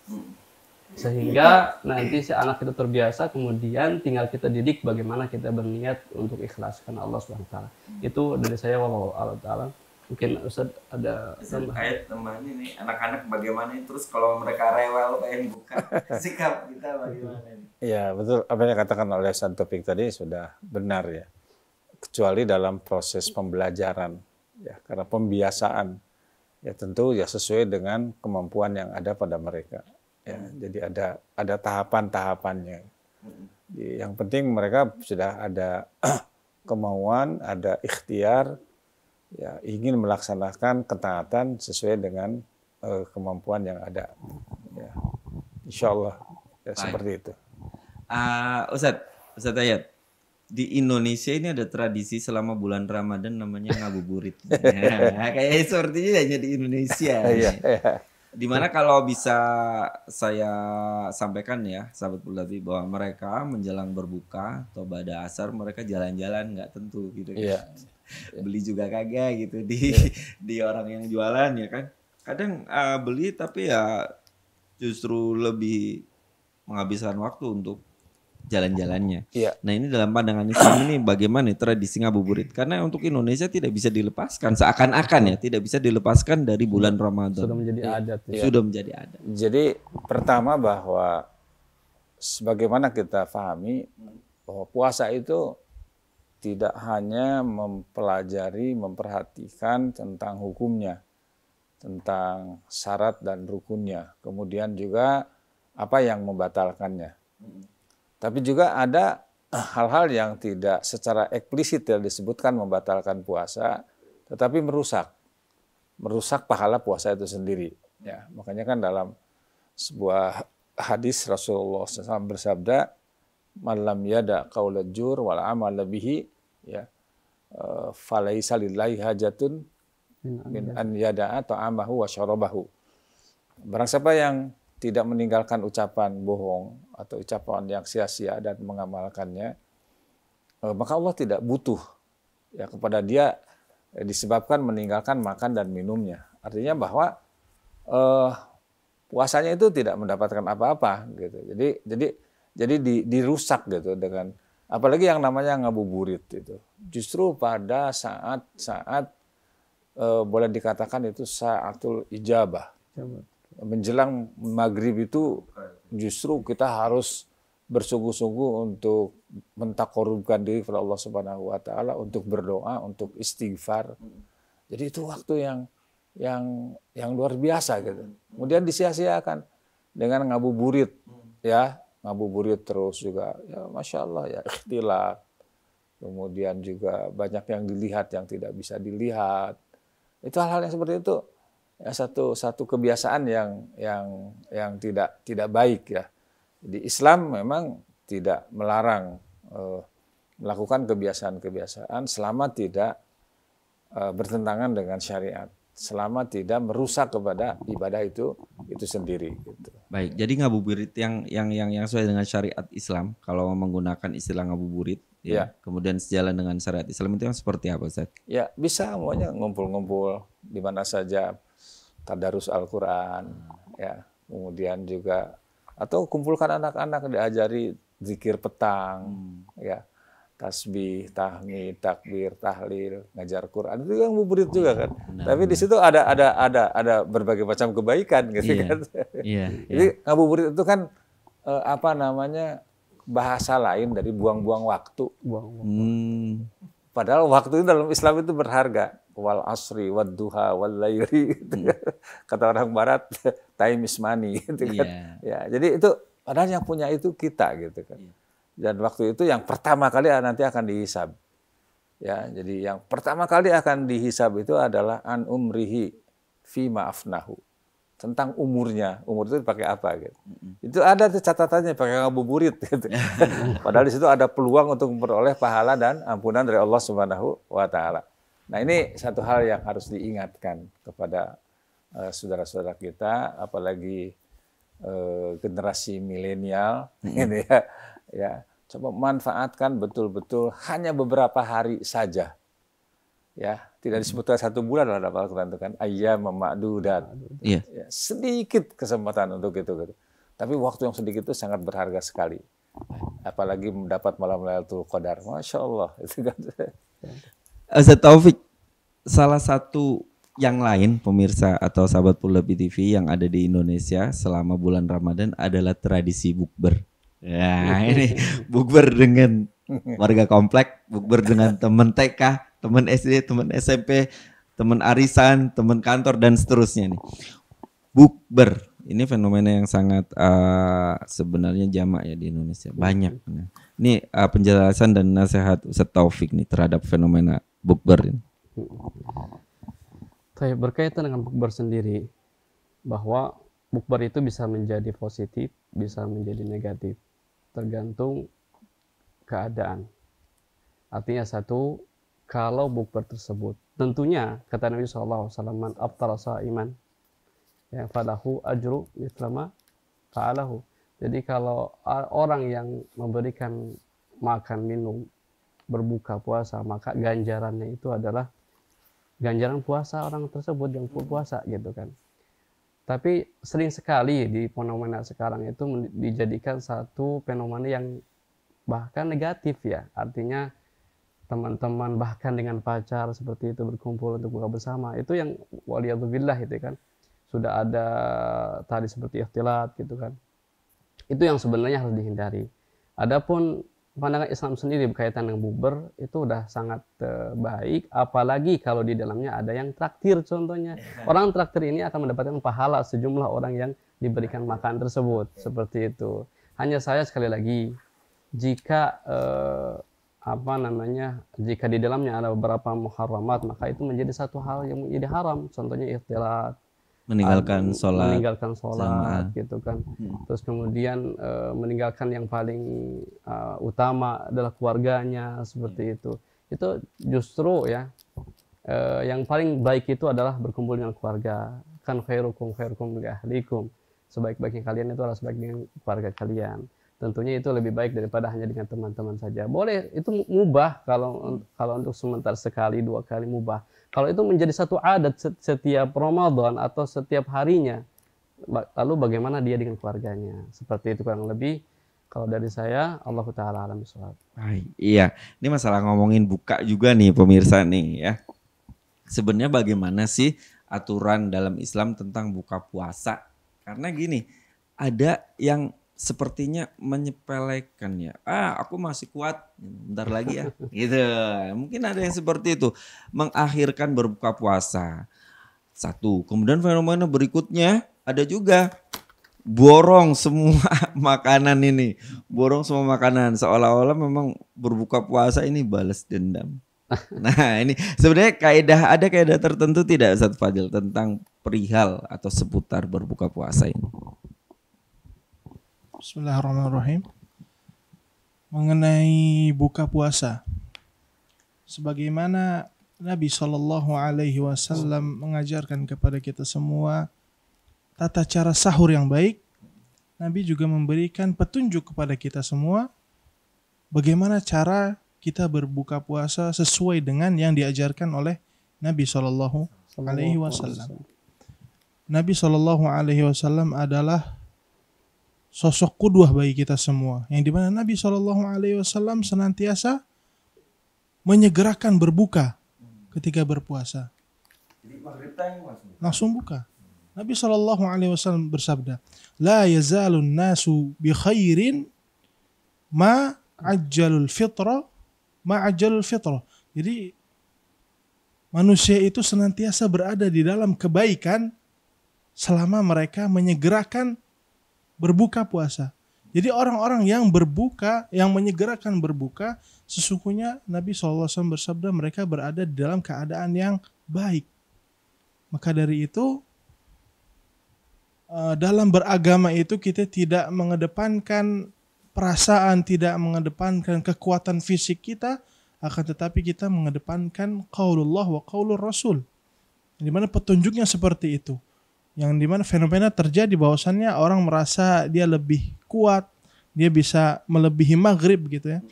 Sehingga nanti si anak itu terbiasa kemudian tinggal kita didik bagaimana kita berniat untuk ikhlaskan Allah Subhanahu Itu dari saya Allah Taala mungkin Ustadz ada terkait temannya nih anak-anak bagaimana ini terus kalau mereka rewel pengen buka sikap kita bagaimana ini. ya betul apa yang dikatakan oleh Ustaz Topik tadi sudah benar ya kecuali dalam proses pembelajaran ya karena pembiasaan ya tentu ya sesuai dengan kemampuan yang ada pada mereka ya hmm. jadi ada ada tahapan-tahapannya hmm. yang penting mereka sudah ada kemauan ada ikhtiar ya ingin melaksanakan ketaatan sesuai dengan uh, kemampuan yang ada. Ya. Insya Allah ya, seperti itu. Uh, ah, Ustadz, Ustadz Ayat, di Indonesia ini ada tradisi selama bulan Ramadan namanya ngabuburit. nah, kayaknya sepertinya hanya di Indonesia. Iya, ya. Dimana kalau bisa saya sampaikan ya, sahabat Pulabi, bahwa mereka menjelang berbuka atau pada asar mereka jalan-jalan nggak tentu gitu. ya. beli juga kagak gitu di iya. di orang yang jualan ya kan kadang uh, beli tapi ya justru lebih menghabiskan waktu untuk jalan-jalannya. Yeah. Nah ini dalam pandangan Islam ini bagaimana tradisi ngabuburit? Karena untuk Indonesia tidak bisa dilepaskan seakan-akan ya tidak bisa dilepaskan dari bulan Ramadan. Sudah menjadi iya. adat. Ya. Sudah menjadi adat. Jadi pertama bahwa sebagaimana kita pahami bahwa puasa itu tidak hanya mempelajari, memperhatikan tentang hukumnya, tentang syarat dan rukunnya, kemudian juga apa yang membatalkannya. Tapi juga ada hal-hal yang tidak secara eksplisit yang disebutkan membatalkan puasa, tetapi merusak, merusak pahala puasa itu sendiri. Ya, makanya kan dalam sebuah hadis Rasulullah SAW bersabda, malam yada kau lejur wal amal bihi ya eh, falaisa lillahi hajatun min an yada ta'amahu wa syarabahu. Barang siapa yang tidak meninggalkan ucapan bohong atau ucapan yang sia-sia dan mengamalkannya, eh, maka Allah tidak butuh ya kepada dia eh, disebabkan meninggalkan makan dan minumnya. Artinya bahwa eh, puasanya itu tidak mendapatkan apa-apa gitu. Jadi jadi jadi di, dirusak gitu dengan apalagi yang namanya ngabuburit itu. Justru pada saat-saat e, eh, boleh dikatakan itu saatul ijabah. Menjelang maghrib itu justru kita harus bersungguh-sungguh untuk mentakorubkan diri kepada Allah Subhanahu wa taala untuk berdoa, untuk istighfar. Jadi itu waktu yang yang yang luar biasa gitu. Kemudian disia-siakan dengan ngabuburit ya ngabuburit terus juga ya masya Allah ya ikhtilat kemudian juga banyak yang dilihat yang tidak bisa dilihat itu hal-hal yang seperti itu ya satu satu kebiasaan yang yang yang tidak tidak baik ya di Islam memang tidak melarang eh, melakukan kebiasaan-kebiasaan selama tidak eh, bertentangan dengan syariat selama tidak merusak kepada ibadah itu itu sendiri. Gitu. Baik, jadi ngabuburit yang yang yang yang sesuai dengan syariat Islam kalau menggunakan istilah ngabuburit ya, ya. kemudian sejalan dengan syariat Islam itu yang seperti apa Ustaz? Ya, bisa maunya ngumpul-ngumpul di mana saja tadarus Al-Qur'an ya, kemudian juga atau kumpulkan anak-anak diajari zikir petang hmm. ya tasbih, tahmid, takbir, tahlil, ngajar Quran itu kan murid juga kan. Oh, benar, Tapi di situ ada ada ada ada berbagai macam kebaikan gitu iya, kan. Iya, Jadi iya. ngabuburit itu kan eh, apa namanya bahasa lain dari buang-buang waktu. Buang -buang. Hmm. Padahal waktu itu dalam Islam itu berharga. Wal asri, wal duha, wal lairi. Gitu hmm. kan. Kata orang Barat, time is money. Gitu kan. Iya. Ya, jadi itu padahal yang punya itu kita gitu kan. Yeah dan waktu itu yang pertama kali nanti akan dihisab. Ya, jadi yang pertama kali akan dihisab itu adalah an umrihi fi ma'afnahu. Tentang umurnya, umur itu pakai apa gitu. Itu ada tuh catatannya pakai ngabuburit gitu. Padahal di situ ada peluang untuk memperoleh pahala dan ampunan dari Allah Subhanahu wa taala. Nah, ini satu hal yang harus diingatkan kepada eh, saudara-saudara kita apalagi uh, generasi milenial ini ya ya coba manfaatkan betul-betul hanya beberapa hari saja. Ya, tidak disebutkan satu bulan dalam Al-Quran itu kan ayam memadudat. Yeah. Ya, sedikit kesempatan untuk itu gitu. Tapi waktu yang sedikit itu sangat berharga sekali. Apalagi mendapat malam Lailatul Qadar. Masya Allah. Itu kan. eh, Taufik, salah satu yang lain pemirsa atau sahabat Pulau TV yang ada di Indonesia selama bulan Ramadan adalah tradisi bukber. Ya ini bukber dengan warga komplek, bukber dengan temen TK, temen SD, temen SMP, temen arisan, temen kantor dan seterusnya nih. Bukber ini fenomena yang sangat uh, sebenarnya jamak ya di Indonesia banyak. Ini uh, penjelasan dan nasihat Ustadz Taufik nih terhadap fenomena bukber ini. Tapi berkaitan dengan bukber sendiri bahwa bukber itu bisa menjadi positif, bisa menjadi negatif tergantung keadaan. Artinya satu, kalau bukber tersebut. Tentunya kata Nabi SAW, Wasallam abtara iman ya falahu ajru mitlama fa'alahu. Jadi kalau orang yang memberikan makan minum berbuka puasa maka ganjarannya itu adalah ganjaran puasa orang tersebut yang puasa gitu kan. Tapi sering sekali di fenomena sekarang itu dijadikan satu fenomena yang bahkan negatif ya. Artinya teman-teman bahkan dengan pacar seperti itu berkumpul untuk buka bersama itu yang waliyatubillah itu kan sudah ada tadi seperti ikhtilat gitu kan itu yang sebenarnya harus dihindari adapun pandangan Islam sendiri berkaitan dengan buber itu udah sangat uh, baik apalagi kalau di dalamnya ada yang traktir contohnya orang traktir ini akan mendapatkan pahala sejumlah orang yang diberikan makan tersebut seperti itu hanya saya sekali lagi jika uh, apa namanya jika di dalamnya ada beberapa muharramat maka itu menjadi satu hal yang menjadi haram contohnya ikhtilat meninggalkan sholat meninggalkan sholat sama. gitu kan hmm. terus kemudian uh, meninggalkan yang paling uh, utama adalah keluarganya seperti hmm. itu itu justru ya uh, yang paling baik itu adalah berkumpul dengan keluarga kan khairukum khairukum li ahlikum sebaik-baiknya kalian itu adalah sebaik dengan keluarga kalian tentunya itu lebih baik daripada hanya dengan teman-teman saja. Boleh itu mubah kalau kalau untuk sementara sekali dua kali mubah. Kalau itu menjadi satu adat setiap Ramadan atau setiap harinya, lalu bagaimana dia dengan keluarganya? Seperti itu kurang lebih. Kalau dari saya, Allah Taala alam sholat. Iya, ini masalah ngomongin buka juga nih pemirsa nih ya. Sebenarnya bagaimana sih aturan dalam Islam tentang buka puasa? Karena gini, ada yang sepertinya menyepelekan ya. Ah, aku masih kuat. Bentar lagi ya. gitu. Mungkin ada yang seperti itu. Mengakhirkan berbuka puasa. Satu. Kemudian fenomena berikutnya ada juga borong semua makanan ini. Borong semua makanan seolah-olah memang berbuka puasa ini balas dendam. Nah, ini sebenarnya kaidah ada kaidah tertentu tidak Ustaz Fadil tentang perihal atau seputar berbuka puasa ini. Bismillahirrahmanirrahim. Mengenai buka puasa. Sebagaimana Nabi Shallallahu alaihi wasallam mengajarkan kepada kita semua tata cara sahur yang baik, Nabi juga memberikan petunjuk kepada kita semua bagaimana cara kita berbuka puasa sesuai dengan yang diajarkan oleh Nabi Shallallahu alaihi wasallam. Nabi Shallallahu alaihi wasallam adalah sosok kuduah bagi kita semua yang dimana Nabi Shallallahu Alaihi Wasallam senantiasa menyegerakan berbuka ketika berpuasa langsung buka Nabi Shallallahu Alaihi Wasallam bersabda la yazalun nasu bi khairin ma ajalul fitra ma ajalul fitra jadi manusia itu senantiasa berada di dalam kebaikan selama mereka menyegerakan berbuka puasa. Jadi orang-orang yang berbuka, yang menyegerakan berbuka, sesungguhnya Nabi SAW bersabda mereka berada dalam keadaan yang baik. Maka dari itu, eh, dalam beragama itu kita tidak mengedepankan perasaan, tidak mengedepankan kekuatan fisik kita, akan tetapi kita mengedepankan qaulullah wa qaulur rasul. Di mana petunjuknya seperti itu yang dimana fenomena terjadi bahwasannya orang merasa dia lebih kuat, dia bisa melebihi maghrib gitu ya.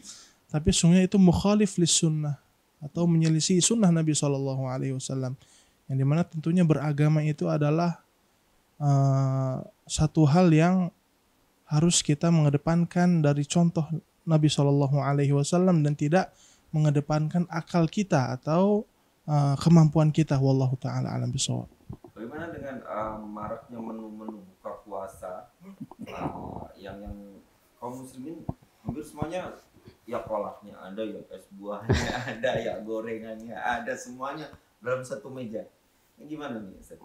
Tapi sungguhnya itu mukhalif li sunnah atau menyelisih sunnah Nabi Shallallahu Alaihi Wasallam yang dimana tentunya beragama itu adalah uh, satu hal yang harus kita mengedepankan dari contoh Nabi Shallallahu Alaihi Wasallam dan tidak mengedepankan akal kita atau uh, kemampuan kita. Wallahu taala alam bisawab dengan uh, maraknya menu-menu buka puasa uh, yang yang kaum muslimin hampir semuanya ya kolaknya ada ya es buahnya ada ya gorengannya ada semuanya dalam satu meja ini gimana nih Ustaz?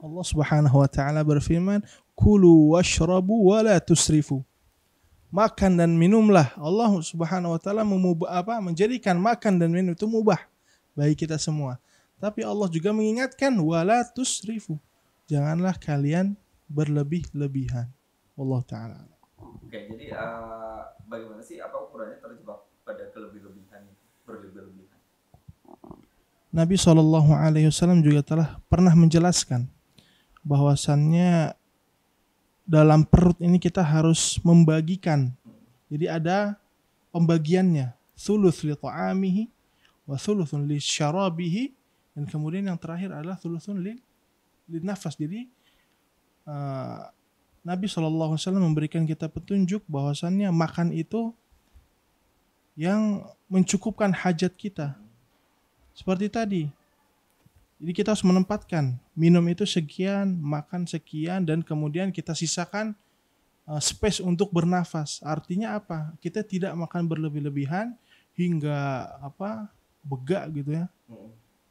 Allah Subhanahu wa taala berfirman, "Kulu washrabu wa la tusrifu." Makan dan minumlah. Allah Subhanahu wa taala apa? menjadikan makan dan minum itu mubah bagi kita semua. Tapi Allah juga mengingatkan wala tusrifu. Janganlah kalian berlebih-lebihan. Allah taala. Oke, jadi uh, bagaimana sih apa ukurannya terjebak pada kelebih-lebihan berlebih-lebihan? Nabi Shallallahu Alaihi Wasallam juga telah pernah menjelaskan bahwasannya dalam perut ini kita harus membagikan. Jadi ada pembagiannya. Thuluth li ta'amihi wa thuluthun li syarabihi dan kemudian yang terakhir adalah thuluthun lil lil nafas jadi uh, Nabi saw memberikan kita petunjuk bahwasannya makan itu yang mencukupkan hajat kita seperti tadi jadi kita harus menempatkan minum itu sekian makan sekian dan kemudian kita sisakan eh, space untuk bernafas artinya apa kita tidak makan berlebih-lebihan hingga apa begak gitu ya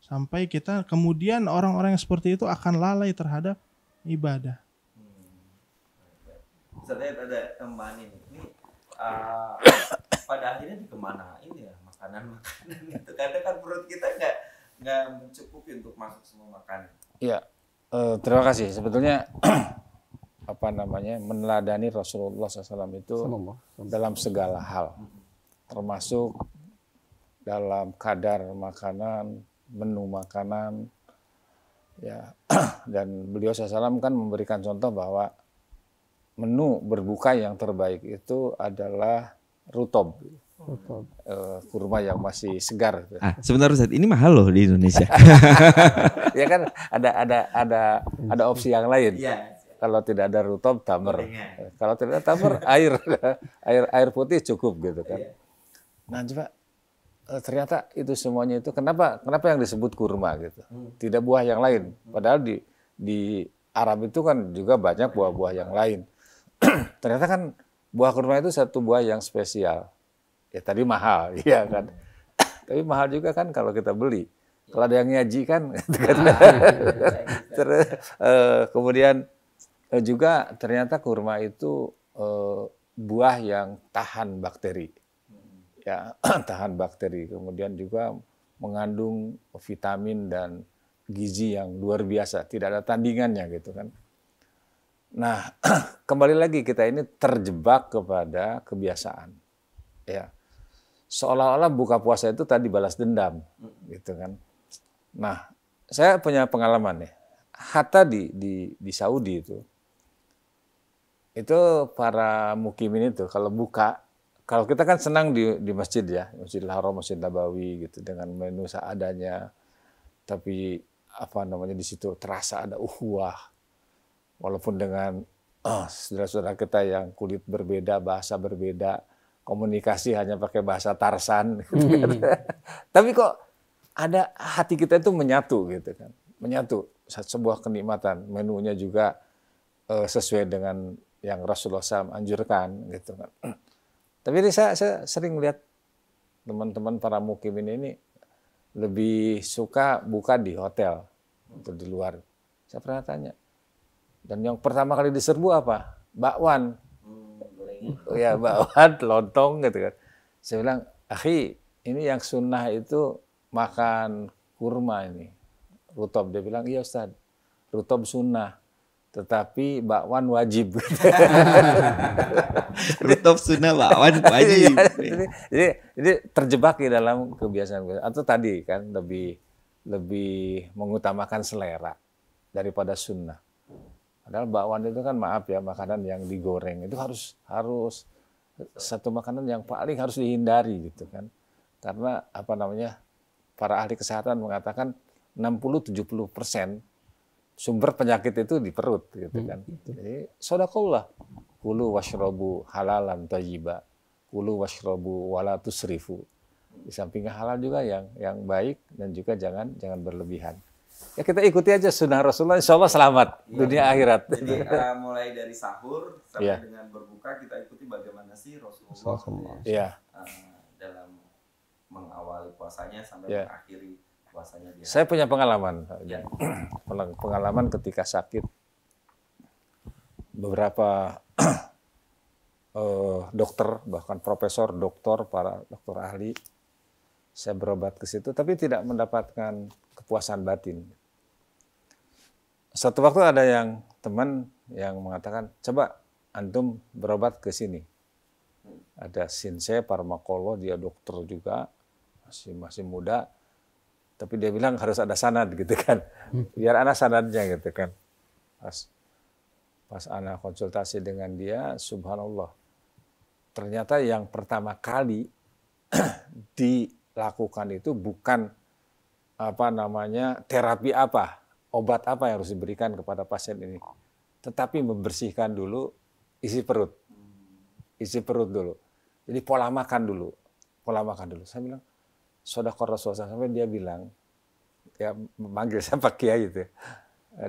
sampai kita kemudian orang-orang yang seperti itu akan lalai terhadap ibadah. Hmm. Saya ada tambahan ini. ini uh, pada akhirnya ini ya makanan-makanan itu? Karena kan perut kita nggak nggak mencukupi untuk masuk semua makanan. Iya. Uh, terima kasih. Sebetulnya apa namanya meneladani Rasulullah SAW itu dalam segala hal, termasuk dalam kadar makanan, menu makanan ya dan beliau SAW kan memberikan contoh bahwa menu berbuka yang terbaik itu adalah rutob, eh, kurma yang masih segar. Ah, sebenarnya Ustaz, ini mahal loh di Indonesia. ya kan ada ada ada ada opsi yang lain. Ya. Kalau tidak ada rutob tamer. Kalau tidak ada tamer air air air putih cukup gitu kan. Iya. Nah coba Eh, ternyata itu semuanya itu kenapa kenapa yang disebut kurma gitu hmm. tidak buah yang lain padahal di di Arab itu kan juga banyak buah-buah yang lain ternyata kan buah kurma itu satu buah yang spesial ya tadi mahal iya kan tapi mahal juga kan kalau kita beli kalau ada yang nyaji kan, gitu kan? Ah, iya, iya, iya. terus eh, kemudian eh, juga ternyata kurma itu eh, buah yang tahan bakteri ya tahan bakteri. Kemudian juga mengandung vitamin dan gizi yang luar biasa, tidak ada tandingannya gitu kan. Nah, kembali lagi kita ini terjebak kepada kebiasaan. Ya. Seolah-olah buka puasa itu tadi balas dendam gitu kan. Nah, saya punya pengalaman nih. Hatta di di di Saudi itu itu para mukimin itu kalau buka kalau kita kan senang di, di masjid ya, masjid Haram, Masjid Nabawi gitu dengan menu seadanya. Tapi apa namanya di situ terasa ada uhuah. Walaupun dengan uh, saudara-saudara kita yang kulit berbeda, bahasa berbeda, komunikasi hanya pakai bahasa Tarsan gitu kan. Hmm. Tapi kok ada hati kita itu menyatu gitu kan. Menyatu sebuah kenikmatan. Menunya juga uh, sesuai dengan yang Rasulullah SAW anjurkan gitu kan tapi saya, saya sering melihat teman-teman para mukimin ini lebih suka buka di hotel atau di luar. Saya pernah tanya. Dan yang pertama kali diserbu apa? Bakwan. Hmm, ya bakwan, lontong gitu kan. Saya bilang, akhi ini yang sunnah itu makan kurma ini. Rutob. Dia bilang, iya Ustaz, rutob sunnah tetapi bakwan wajib. Root sunnah bakwan wajib. Iya, jadi, jadi, jadi terjebak di dalam kebiasaan atau tadi kan lebih lebih mengutamakan selera daripada sunnah. Padahal bakwan itu kan maaf ya makanan yang digoreng itu harus harus satu makanan yang paling harus dihindari gitu kan. Karena apa namanya para ahli kesehatan mengatakan 60-70 persen sumber penyakit itu di perut gitu hmm. kan. Jadi sodakullah kulu washrobu halalan tayyiba kulu washrobu wala tusrifu di samping halal juga yang yang baik dan juga jangan jangan berlebihan ya kita ikuti aja sunnah rasulullah insya selamat ya, dunia akhirat jadi uh, mulai dari sahur sampai ya. dengan berbuka kita ikuti bagaimana sih rasulullah ya. uh, dalam mengawali puasanya sampai ya. mengakhiri puasanya dia? Saya punya pengalaman, ya. pengalaman ketika sakit beberapa uh, dokter bahkan profesor, dokter, para dokter ahli saya berobat ke situ tapi tidak mendapatkan kepuasan batin. Satu waktu ada yang teman yang mengatakan, "Coba antum berobat ke sini." Ada Sinse Parmakolo, dia dokter juga, masih masih muda tapi dia bilang harus ada sanad gitu kan biar anak sanadnya gitu kan pas pas anak konsultasi dengan dia subhanallah ternyata yang pertama kali dilakukan itu bukan apa namanya terapi apa obat apa yang harus diberikan kepada pasien ini tetapi membersihkan dulu isi perut isi perut dulu jadi pola makan dulu pola makan dulu saya bilang sodakor Rasulullah sampai dia bilang, ya memanggil saya Pak Kiai gitu. Ya.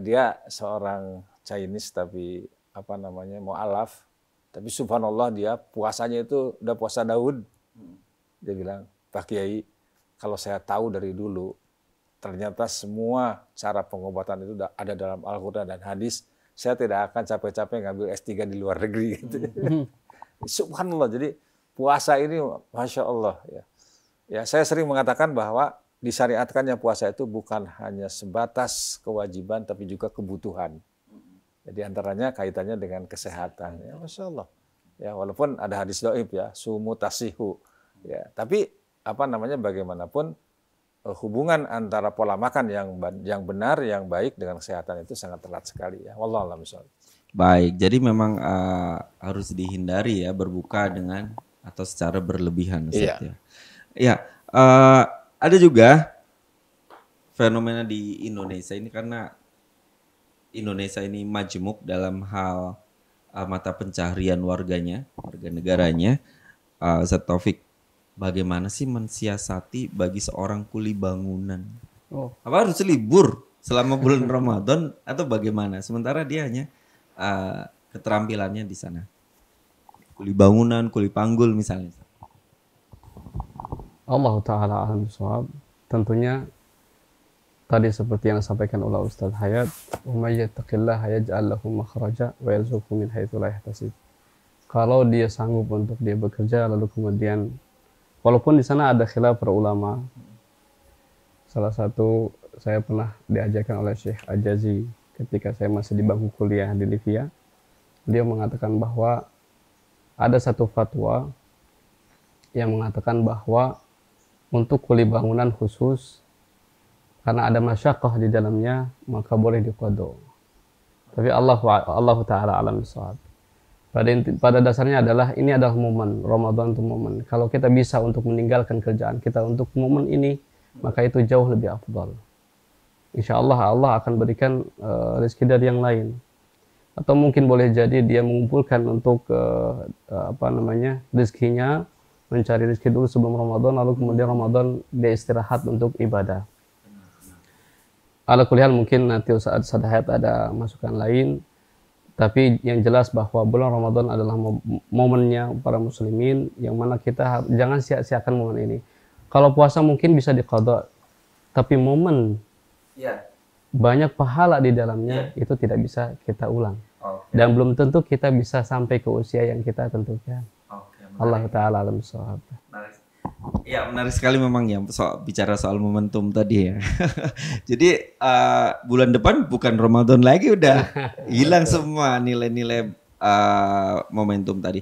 Dia seorang Chinese tapi apa namanya mau alaf, tapi subhanallah dia puasanya itu udah puasa Daud. Dia bilang, Pak Kiai, kalau saya tahu dari dulu, ternyata semua cara pengobatan itu ada dalam Al-Quran dan hadis, saya tidak akan capek-capek ngambil S3 di luar negeri. Gitu. Hmm. Subhanallah, jadi puasa ini Masya Allah. Ya. Ya, saya sering mengatakan bahwa disyariatkannya puasa itu bukan hanya sebatas kewajiban tapi juga kebutuhan. Jadi antaranya kaitannya dengan kesehatan. Ya, Masya Allah. Ya, walaupun ada hadis doib ya, sumu tasihu. Ya, tapi apa namanya bagaimanapun eh, hubungan antara pola makan yang yang benar yang baik dengan kesehatan itu sangat telat sekali ya. wallahualam. Allah. Baik, jadi memang uh, harus dihindari ya berbuka dengan atau secara berlebihan iya. ya. Ya, uh, ada juga fenomena di Indonesia ini karena Indonesia ini majemuk dalam hal uh, mata pencaharian warganya, warga negaranya. Uh, eh, Ustaz Taufik, bagaimana sih mensiasati bagi seorang kuli bangunan? Oh. Apa harus libur selama bulan Ramadan atau bagaimana? Sementara dia hanya uh, keterampilannya di sana. Kuli bangunan, kuli panggul misalnya. Allah Ta'ala alam suhab. Tentunya tadi seperti yang disampaikan oleh Ustaz Hayat, "Umayyattaqillaha yaj'al lahu makhraja wa yarzuqhu min haitsu la yahtasib." Kalau dia sanggup untuk dia bekerja lalu kemudian walaupun di sana ada khilaf para ulama. Salah satu saya pernah diajarkan oleh Syekh Ajazi ketika saya masih di bangku kuliah di Livia. Dia mengatakan bahwa ada satu fatwa yang mengatakan bahwa untuk kuli bangunan khusus karena ada masyakoh di dalamnya maka boleh dikodok. Tapi Allah Allah taala alam sholat. Pada pada dasarnya adalah ini adalah momen Ramadan itu momen. Kalau kita bisa untuk meninggalkan kerjaan kita untuk momen ini maka itu jauh lebih afdal. Insya Allah Allah akan berikan uh, rezeki dari yang lain. Atau mungkin boleh jadi dia mengumpulkan untuk uh, apa namanya rezekinya mencari rezeki dulu sebelum Ramadan lalu kemudian Ramadan dia istirahat untuk ibadah ala kuliah mungkin nanti saat sadahat ada masukan lain tapi yang jelas bahwa bulan Ramadan adalah momennya para muslimin yang mana kita jangan sia-siakan momen ini kalau puasa mungkin bisa dikodok tapi momen ya. banyak pahala di dalamnya ya. itu tidak bisa kita ulang okay. dan belum tentu kita bisa sampai ke usia yang kita tentukan Allah taala alam soal. Ya menarik sekali memang ya soal, bicara soal momentum tadi ya. Jadi uh, bulan depan bukan Ramadan lagi udah hilang semua nilai-nilai uh, momentum tadi.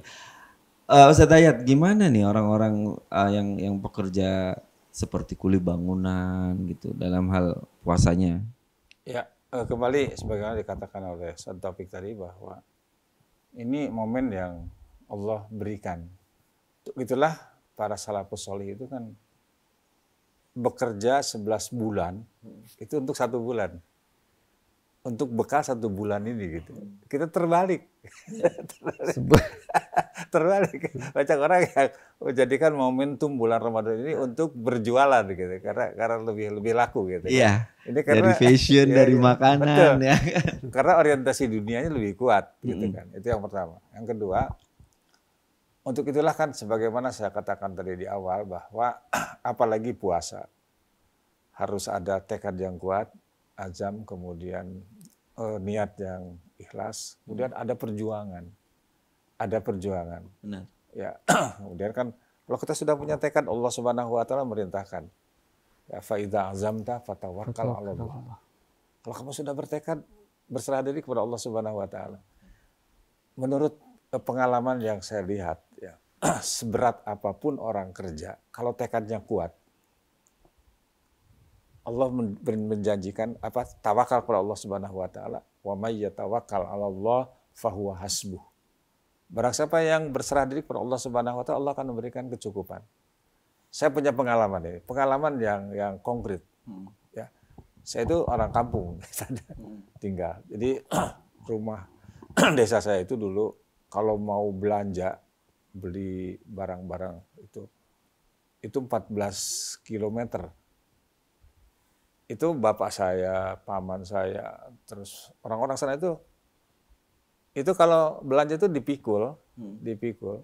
Uh, eh, Ustaz Ayat, gimana nih orang-orang uh, yang yang pekerja seperti kuli bangunan gitu dalam hal puasanya? Ya uh, kembali sebagaimana dikatakan oleh Ustaz Taufik tadi bahwa ini momen yang Allah berikan itulah para salafus soleh itu kan bekerja 11 bulan itu untuk satu bulan untuk bekal satu bulan ini gitu kita terbalik terbalik, terbalik. banyak orang yang menjadikan momentum bulan Ramadan ini untuk berjualan gitu karena karena lebih lebih laku gitu iya ini karena, dari fashion iya, iya. ya, dari ya, makanan ya karena orientasi dunianya lebih kuat gitu kan itu yang pertama yang kedua untuk itulah kan sebagaimana saya katakan tadi di awal bahwa apalagi puasa harus ada tekad yang kuat, azam, kemudian eh, niat yang ikhlas, kemudian ada perjuangan, ada perjuangan. Benar. Ya, kemudian kan kalau kita sudah punya tekad Allah Subhanahu wa taala merintahkan ya azamta fatawakkal kalau Allah. Kalau kamu sudah bertekad berserah diri kepada Allah Subhanahu wa taala. Menurut eh, pengalaman yang saya lihat seberat apapun orang kerja, kalau tekadnya kuat, Allah menjanjikan apa tawakal kepada Allah Subhanahu wa taala, wa may yatawakkal 'ala Allah fahuwa hasbuh. Barang siapa yang berserah diri kepada Allah Subhanahu wa taala, Allah akan memberikan kecukupan. Saya punya pengalaman ini, pengalaman yang yang konkret. Hmm. Ya. Saya itu orang kampung hmm. tinggal. Jadi rumah desa saya itu dulu kalau mau belanja beli barang-barang itu itu 14 km itu bapak saya paman saya terus orang-orang sana itu itu kalau belanja itu dipikul hmm. dipikul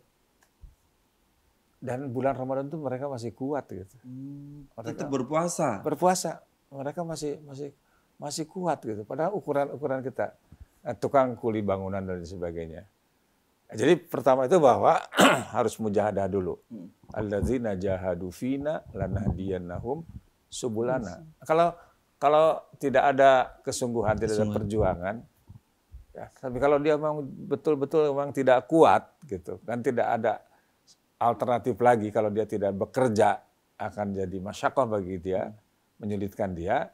dan bulan Ramadan itu mereka masih kuat gitu hmm, mereka tetap berpuasa berpuasa mereka masih masih masih kuat gitu padahal ukuran ukuran kita eh, tukang kuli bangunan dan sebagainya jadi pertama itu bahwa harus mujahadah dulu. Alladzina jahadu fina lanahdiyannahum subulana. Hmm. Kalau kalau tidak ada kesungguhan, tidak ada perjuangan, ya, tapi kalau dia memang betul-betul memang tidak kuat gitu, kan tidak ada alternatif lagi kalau dia tidak bekerja akan jadi masyakoh bagi dia, menyulitkan dia,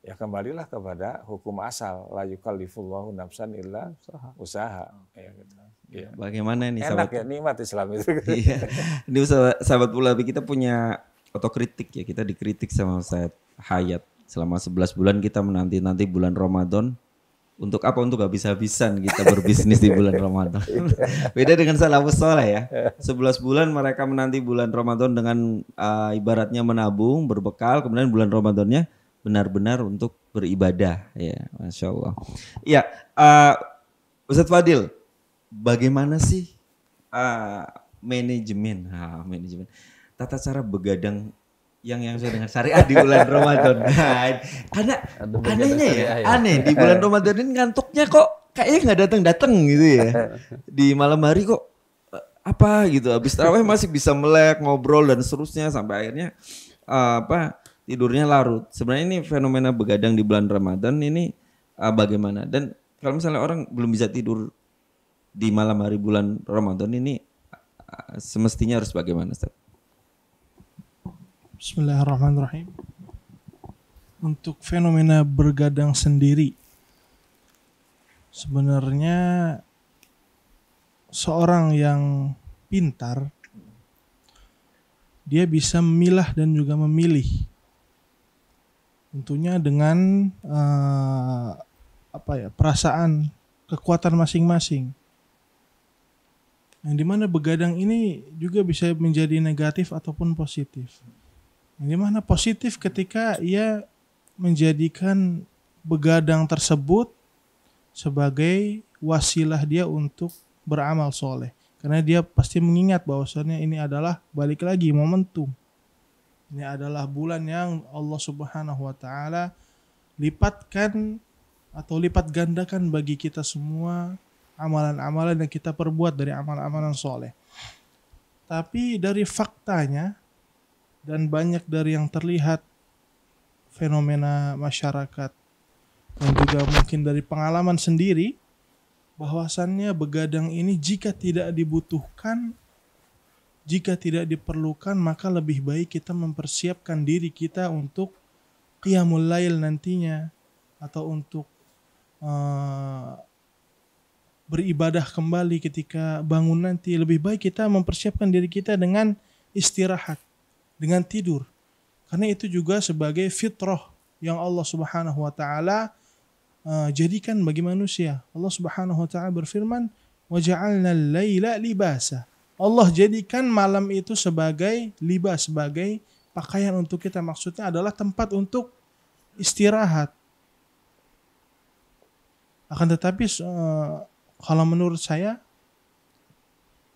ya kembalilah kepada hukum asal la yukallifullahu nafsan illa usaha. Hmm. usaha. Ya, gitu. Yeah. Bagaimana nih Enak sahabat? ya nikmat Islam itu. iya. Ini sahabat pula, kita punya otokritik ya. Kita dikritik sama Ustaz Hayat. Selama 11 bulan kita menanti-nanti bulan Ramadan. Untuk apa? Untuk habis-habisan kita berbisnis di bulan Ramadan. Iya. Beda dengan salafus soleh ya. 11 iya. bulan mereka menanti bulan Ramadan dengan uh, ibaratnya menabung, berbekal. Kemudian bulan Ramadannya benar-benar untuk beribadah. Ya, Masya Allah. Ya, uh, ah, Ustaz Fadil, bagaimana sih uh, manajemen, ha, ah, manajemen tata cara begadang yang yang saya dengar syariah di bulan Ramadan. Nah, karena anehnya ya, ya, aneh di bulan Ramadan ini ngantuknya kok kayaknya nggak datang-datang gitu ya. Di malam hari kok eh, apa gitu habis tarawih masih bisa melek ngobrol dan seterusnya sampai akhirnya uh, apa tidurnya larut sebenarnya ini fenomena begadang di bulan Ramadan ini uh, bagaimana dan kalau misalnya orang belum bisa tidur di malam hari bulan Ramadan ini semestinya harus bagaimana Ustaz? Bismillahirrahmanirrahim. Untuk fenomena bergadang sendiri sebenarnya seorang yang pintar dia bisa memilah dan juga memilih tentunya dengan uh, apa ya perasaan kekuatan masing-masing yang dimana begadang ini juga bisa menjadi negatif ataupun positif. Yang dimana positif ketika ia menjadikan begadang tersebut sebagai wasilah dia untuk beramal soleh. Karena dia pasti mengingat bahwasannya ini adalah balik lagi momentum. Ini adalah bulan yang Allah subhanahu wa ta'ala lipatkan atau lipat gandakan bagi kita semua amalan-amalan yang kita perbuat dari amalan-amalan soleh. Tapi dari faktanya dan banyak dari yang terlihat fenomena masyarakat dan juga mungkin dari pengalaman sendiri bahwasannya begadang ini jika tidak dibutuhkan jika tidak diperlukan maka lebih baik kita mempersiapkan diri kita untuk qiyamul lail nantinya atau untuk uh, beribadah kembali ketika bangun nanti lebih baik kita mempersiapkan diri kita dengan istirahat, dengan tidur. Karena itu juga sebagai fitrah yang Allah Subhanahu wa taala uh, jadikan bagi manusia. Allah Subhanahu wa taala berfirman, "Wa laila libasa." Allah jadikan malam itu sebagai libas, sebagai pakaian untuk kita. Maksudnya adalah tempat untuk istirahat. Akan tetapi uh, kalau menurut saya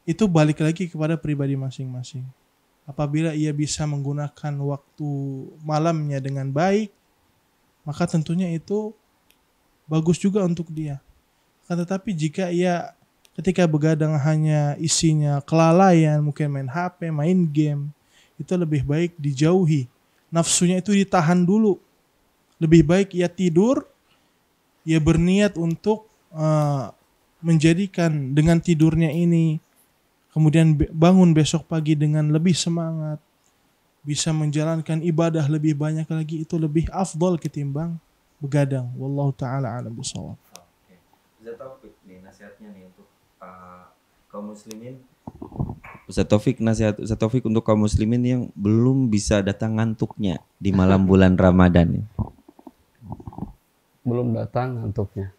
itu balik lagi kepada pribadi masing-masing. Apabila ia bisa menggunakan waktu malamnya dengan baik, maka tentunya itu bagus juga untuk dia. tetapi jika ia ketika begadang hanya isinya kelalaian, mungkin main HP, main game, itu lebih baik dijauhi. Nafsunya itu ditahan dulu. Lebih baik ia tidur, ia berniat untuk uh, menjadikan dengan tidurnya ini kemudian bangun besok pagi dengan lebih semangat bisa menjalankan ibadah lebih banyak lagi itu lebih afdol ketimbang begadang wallahu taala alam bisawab okay. Taufik nih nasihatnya nih untuk uh, kaum muslimin Ustaz Taufik nasihat Ustaz Taufik untuk kaum muslimin yang belum bisa datang ngantuknya di malam bulan Ramadan belum datang ngantuknya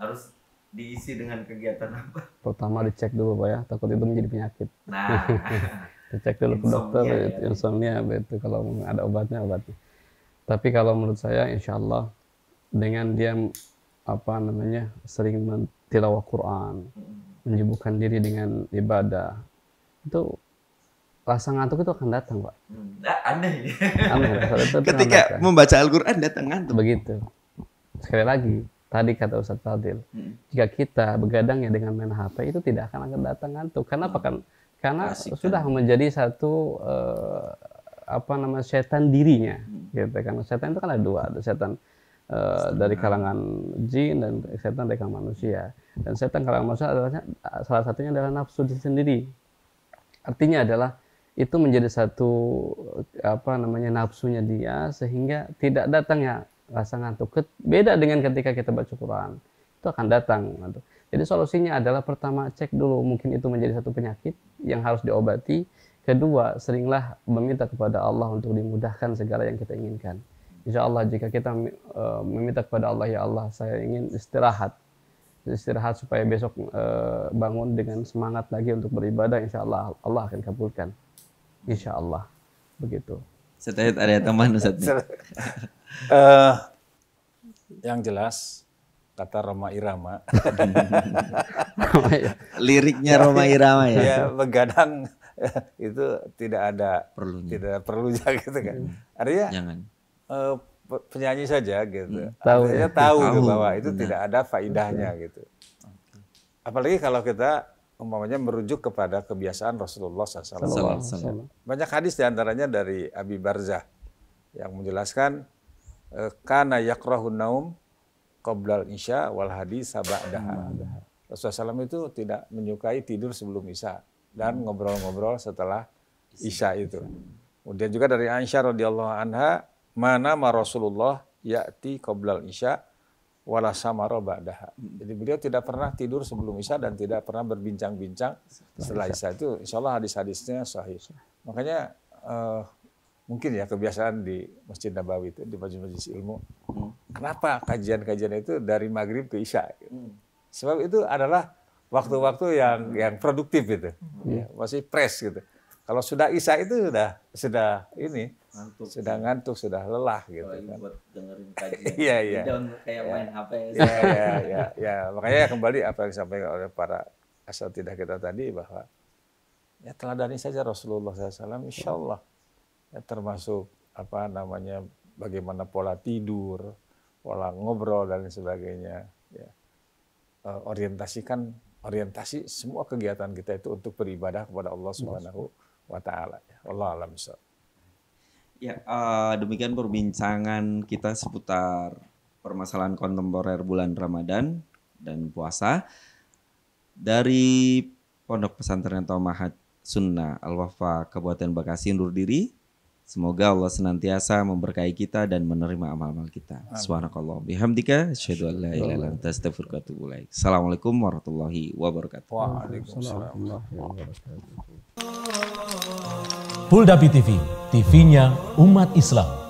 harus diisi dengan kegiatan apa? Pertama dicek dulu pak ya, takut itu menjadi penyakit. Nah, dicek dulu ke dokter ya, insomnia, itu kalau ada obatnya obatnya. Tapi kalau menurut saya, insya Allah dengan dia apa namanya sering mentilawah Quran, hmm. menyibukkan diri dengan ibadah, itu rasa ngantuk itu akan datang, Pak. Hmm. Nah, aneh. aneh. Ketika membaca Al-Qur'an datang ngantuk. Begitu. Sekali lagi, Tadi kata Ustadz Fadil, hmm. jika kita begadang ya dengan main HP itu tidak akan akan datang ngantuk. Karena apa hmm. kan? Karena Asik, kan? sudah kan? menjadi satu uh, apa nama setan dirinya, hmm. gitu. Karena setan itu kan ada dua, ada setan uh, dari kalangan jin dan setan dari kalangan manusia. Dan setan kalangan manusia adalah salah satunya adalah nafsu diri sendiri. Artinya adalah itu menjadi satu apa namanya nafsunya dia sehingga tidak datang ya rasa ngantuk beda dengan ketika kita baca Quran itu akan datang ngantuk. Jadi solusinya adalah pertama cek dulu mungkin itu menjadi satu penyakit yang harus diobati. Kedua, seringlah meminta kepada Allah untuk dimudahkan segala yang kita inginkan. Insya Allah jika kita eh, meminta kepada Allah ya Allah saya ingin istirahat istirahat supaya besok eh, bangun dengan semangat lagi untuk beribadah insya Allah Allah akan kabulkan insya Allah begitu Setahit ada teman Ustaz uh, yang jelas kata Roma Irama. Liriknya ya. Roma Irama ya. Ya begadang eh, itu tidak ada perlunya. tidak ya gitu kan. Hmm. Artinya Jangan. Uh, penyanyi saja gitu. Hmm, tahu Artinya ya. tahu, tahu bahwa itu benar. tidak ada faidahnya gitu. Apalagi kalau kita umpamanya merujuk kepada kebiasaan Rasulullah SAW. Banyak hadis diantaranya dari Abi Barzah yang menjelaskan Eh, kana yakrahu naum qoblal isya wal hadis ba'daha. Rasulullah SAW itu tidak menyukai tidur sebelum isya dan ngobrol-ngobrol setelah isya itu. Kemudian juga dari Aisyah radhiyallahu anha, mana ma Rasulullah ya'ti qoblal isya wala samara ba'daha. Jadi beliau tidak pernah tidur sebelum isya dan tidak pernah berbincang-bincang setelah isya itu. Insya Allah hadis-hadisnya sahih. Makanya uh, mungkin ya kebiasaan di Masjid Nabawi itu di majelis-majelis ilmu. Hmm. Kenapa kajian-kajian itu dari maghrib ke isya? Hmm. Sebab itu adalah waktu-waktu yang hmm. yang produktif gitu, hmm. ya, masih fresh gitu. Kalau sudah isya itu sudah sudah ini ngantuk, sudah ngantuk sudah lelah gitu Kalau kan. Buat dengerin kajian. Iya iya. kayak ya. main HP. Iya iya iya. Ya. Makanya kembali apa yang disampaikan oleh para asal tidak kita tadi bahwa ya teladani saja Rasulullah SAW, insya Allah. Ya Ya, termasuk apa namanya bagaimana pola tidur, pola ngobrol dan sebagainya. Ya. E, orientasikan orientasi semua kegiatan kita itu untuk beribadah kepada Allah Subhanahu wa taala. Ya. Allah alam Ya, uh, demikian perbincangan kita seputar permasalahan kontemporer bulan Ramadan dan puasa dari Pondok Pesantren Tomahat Sunnah Al-Wafa Kabupaten Bekasi undur diri. Semoga Allah senantiasa memberkahi kita dan menerima amal-amal kita. Subhanakallah bihamdika asyhadu an la ilaha illa anta Assalamualaikum warahmatullahi wabarakatuh. Waalaikumsalam TV, TV-nya umat Islam.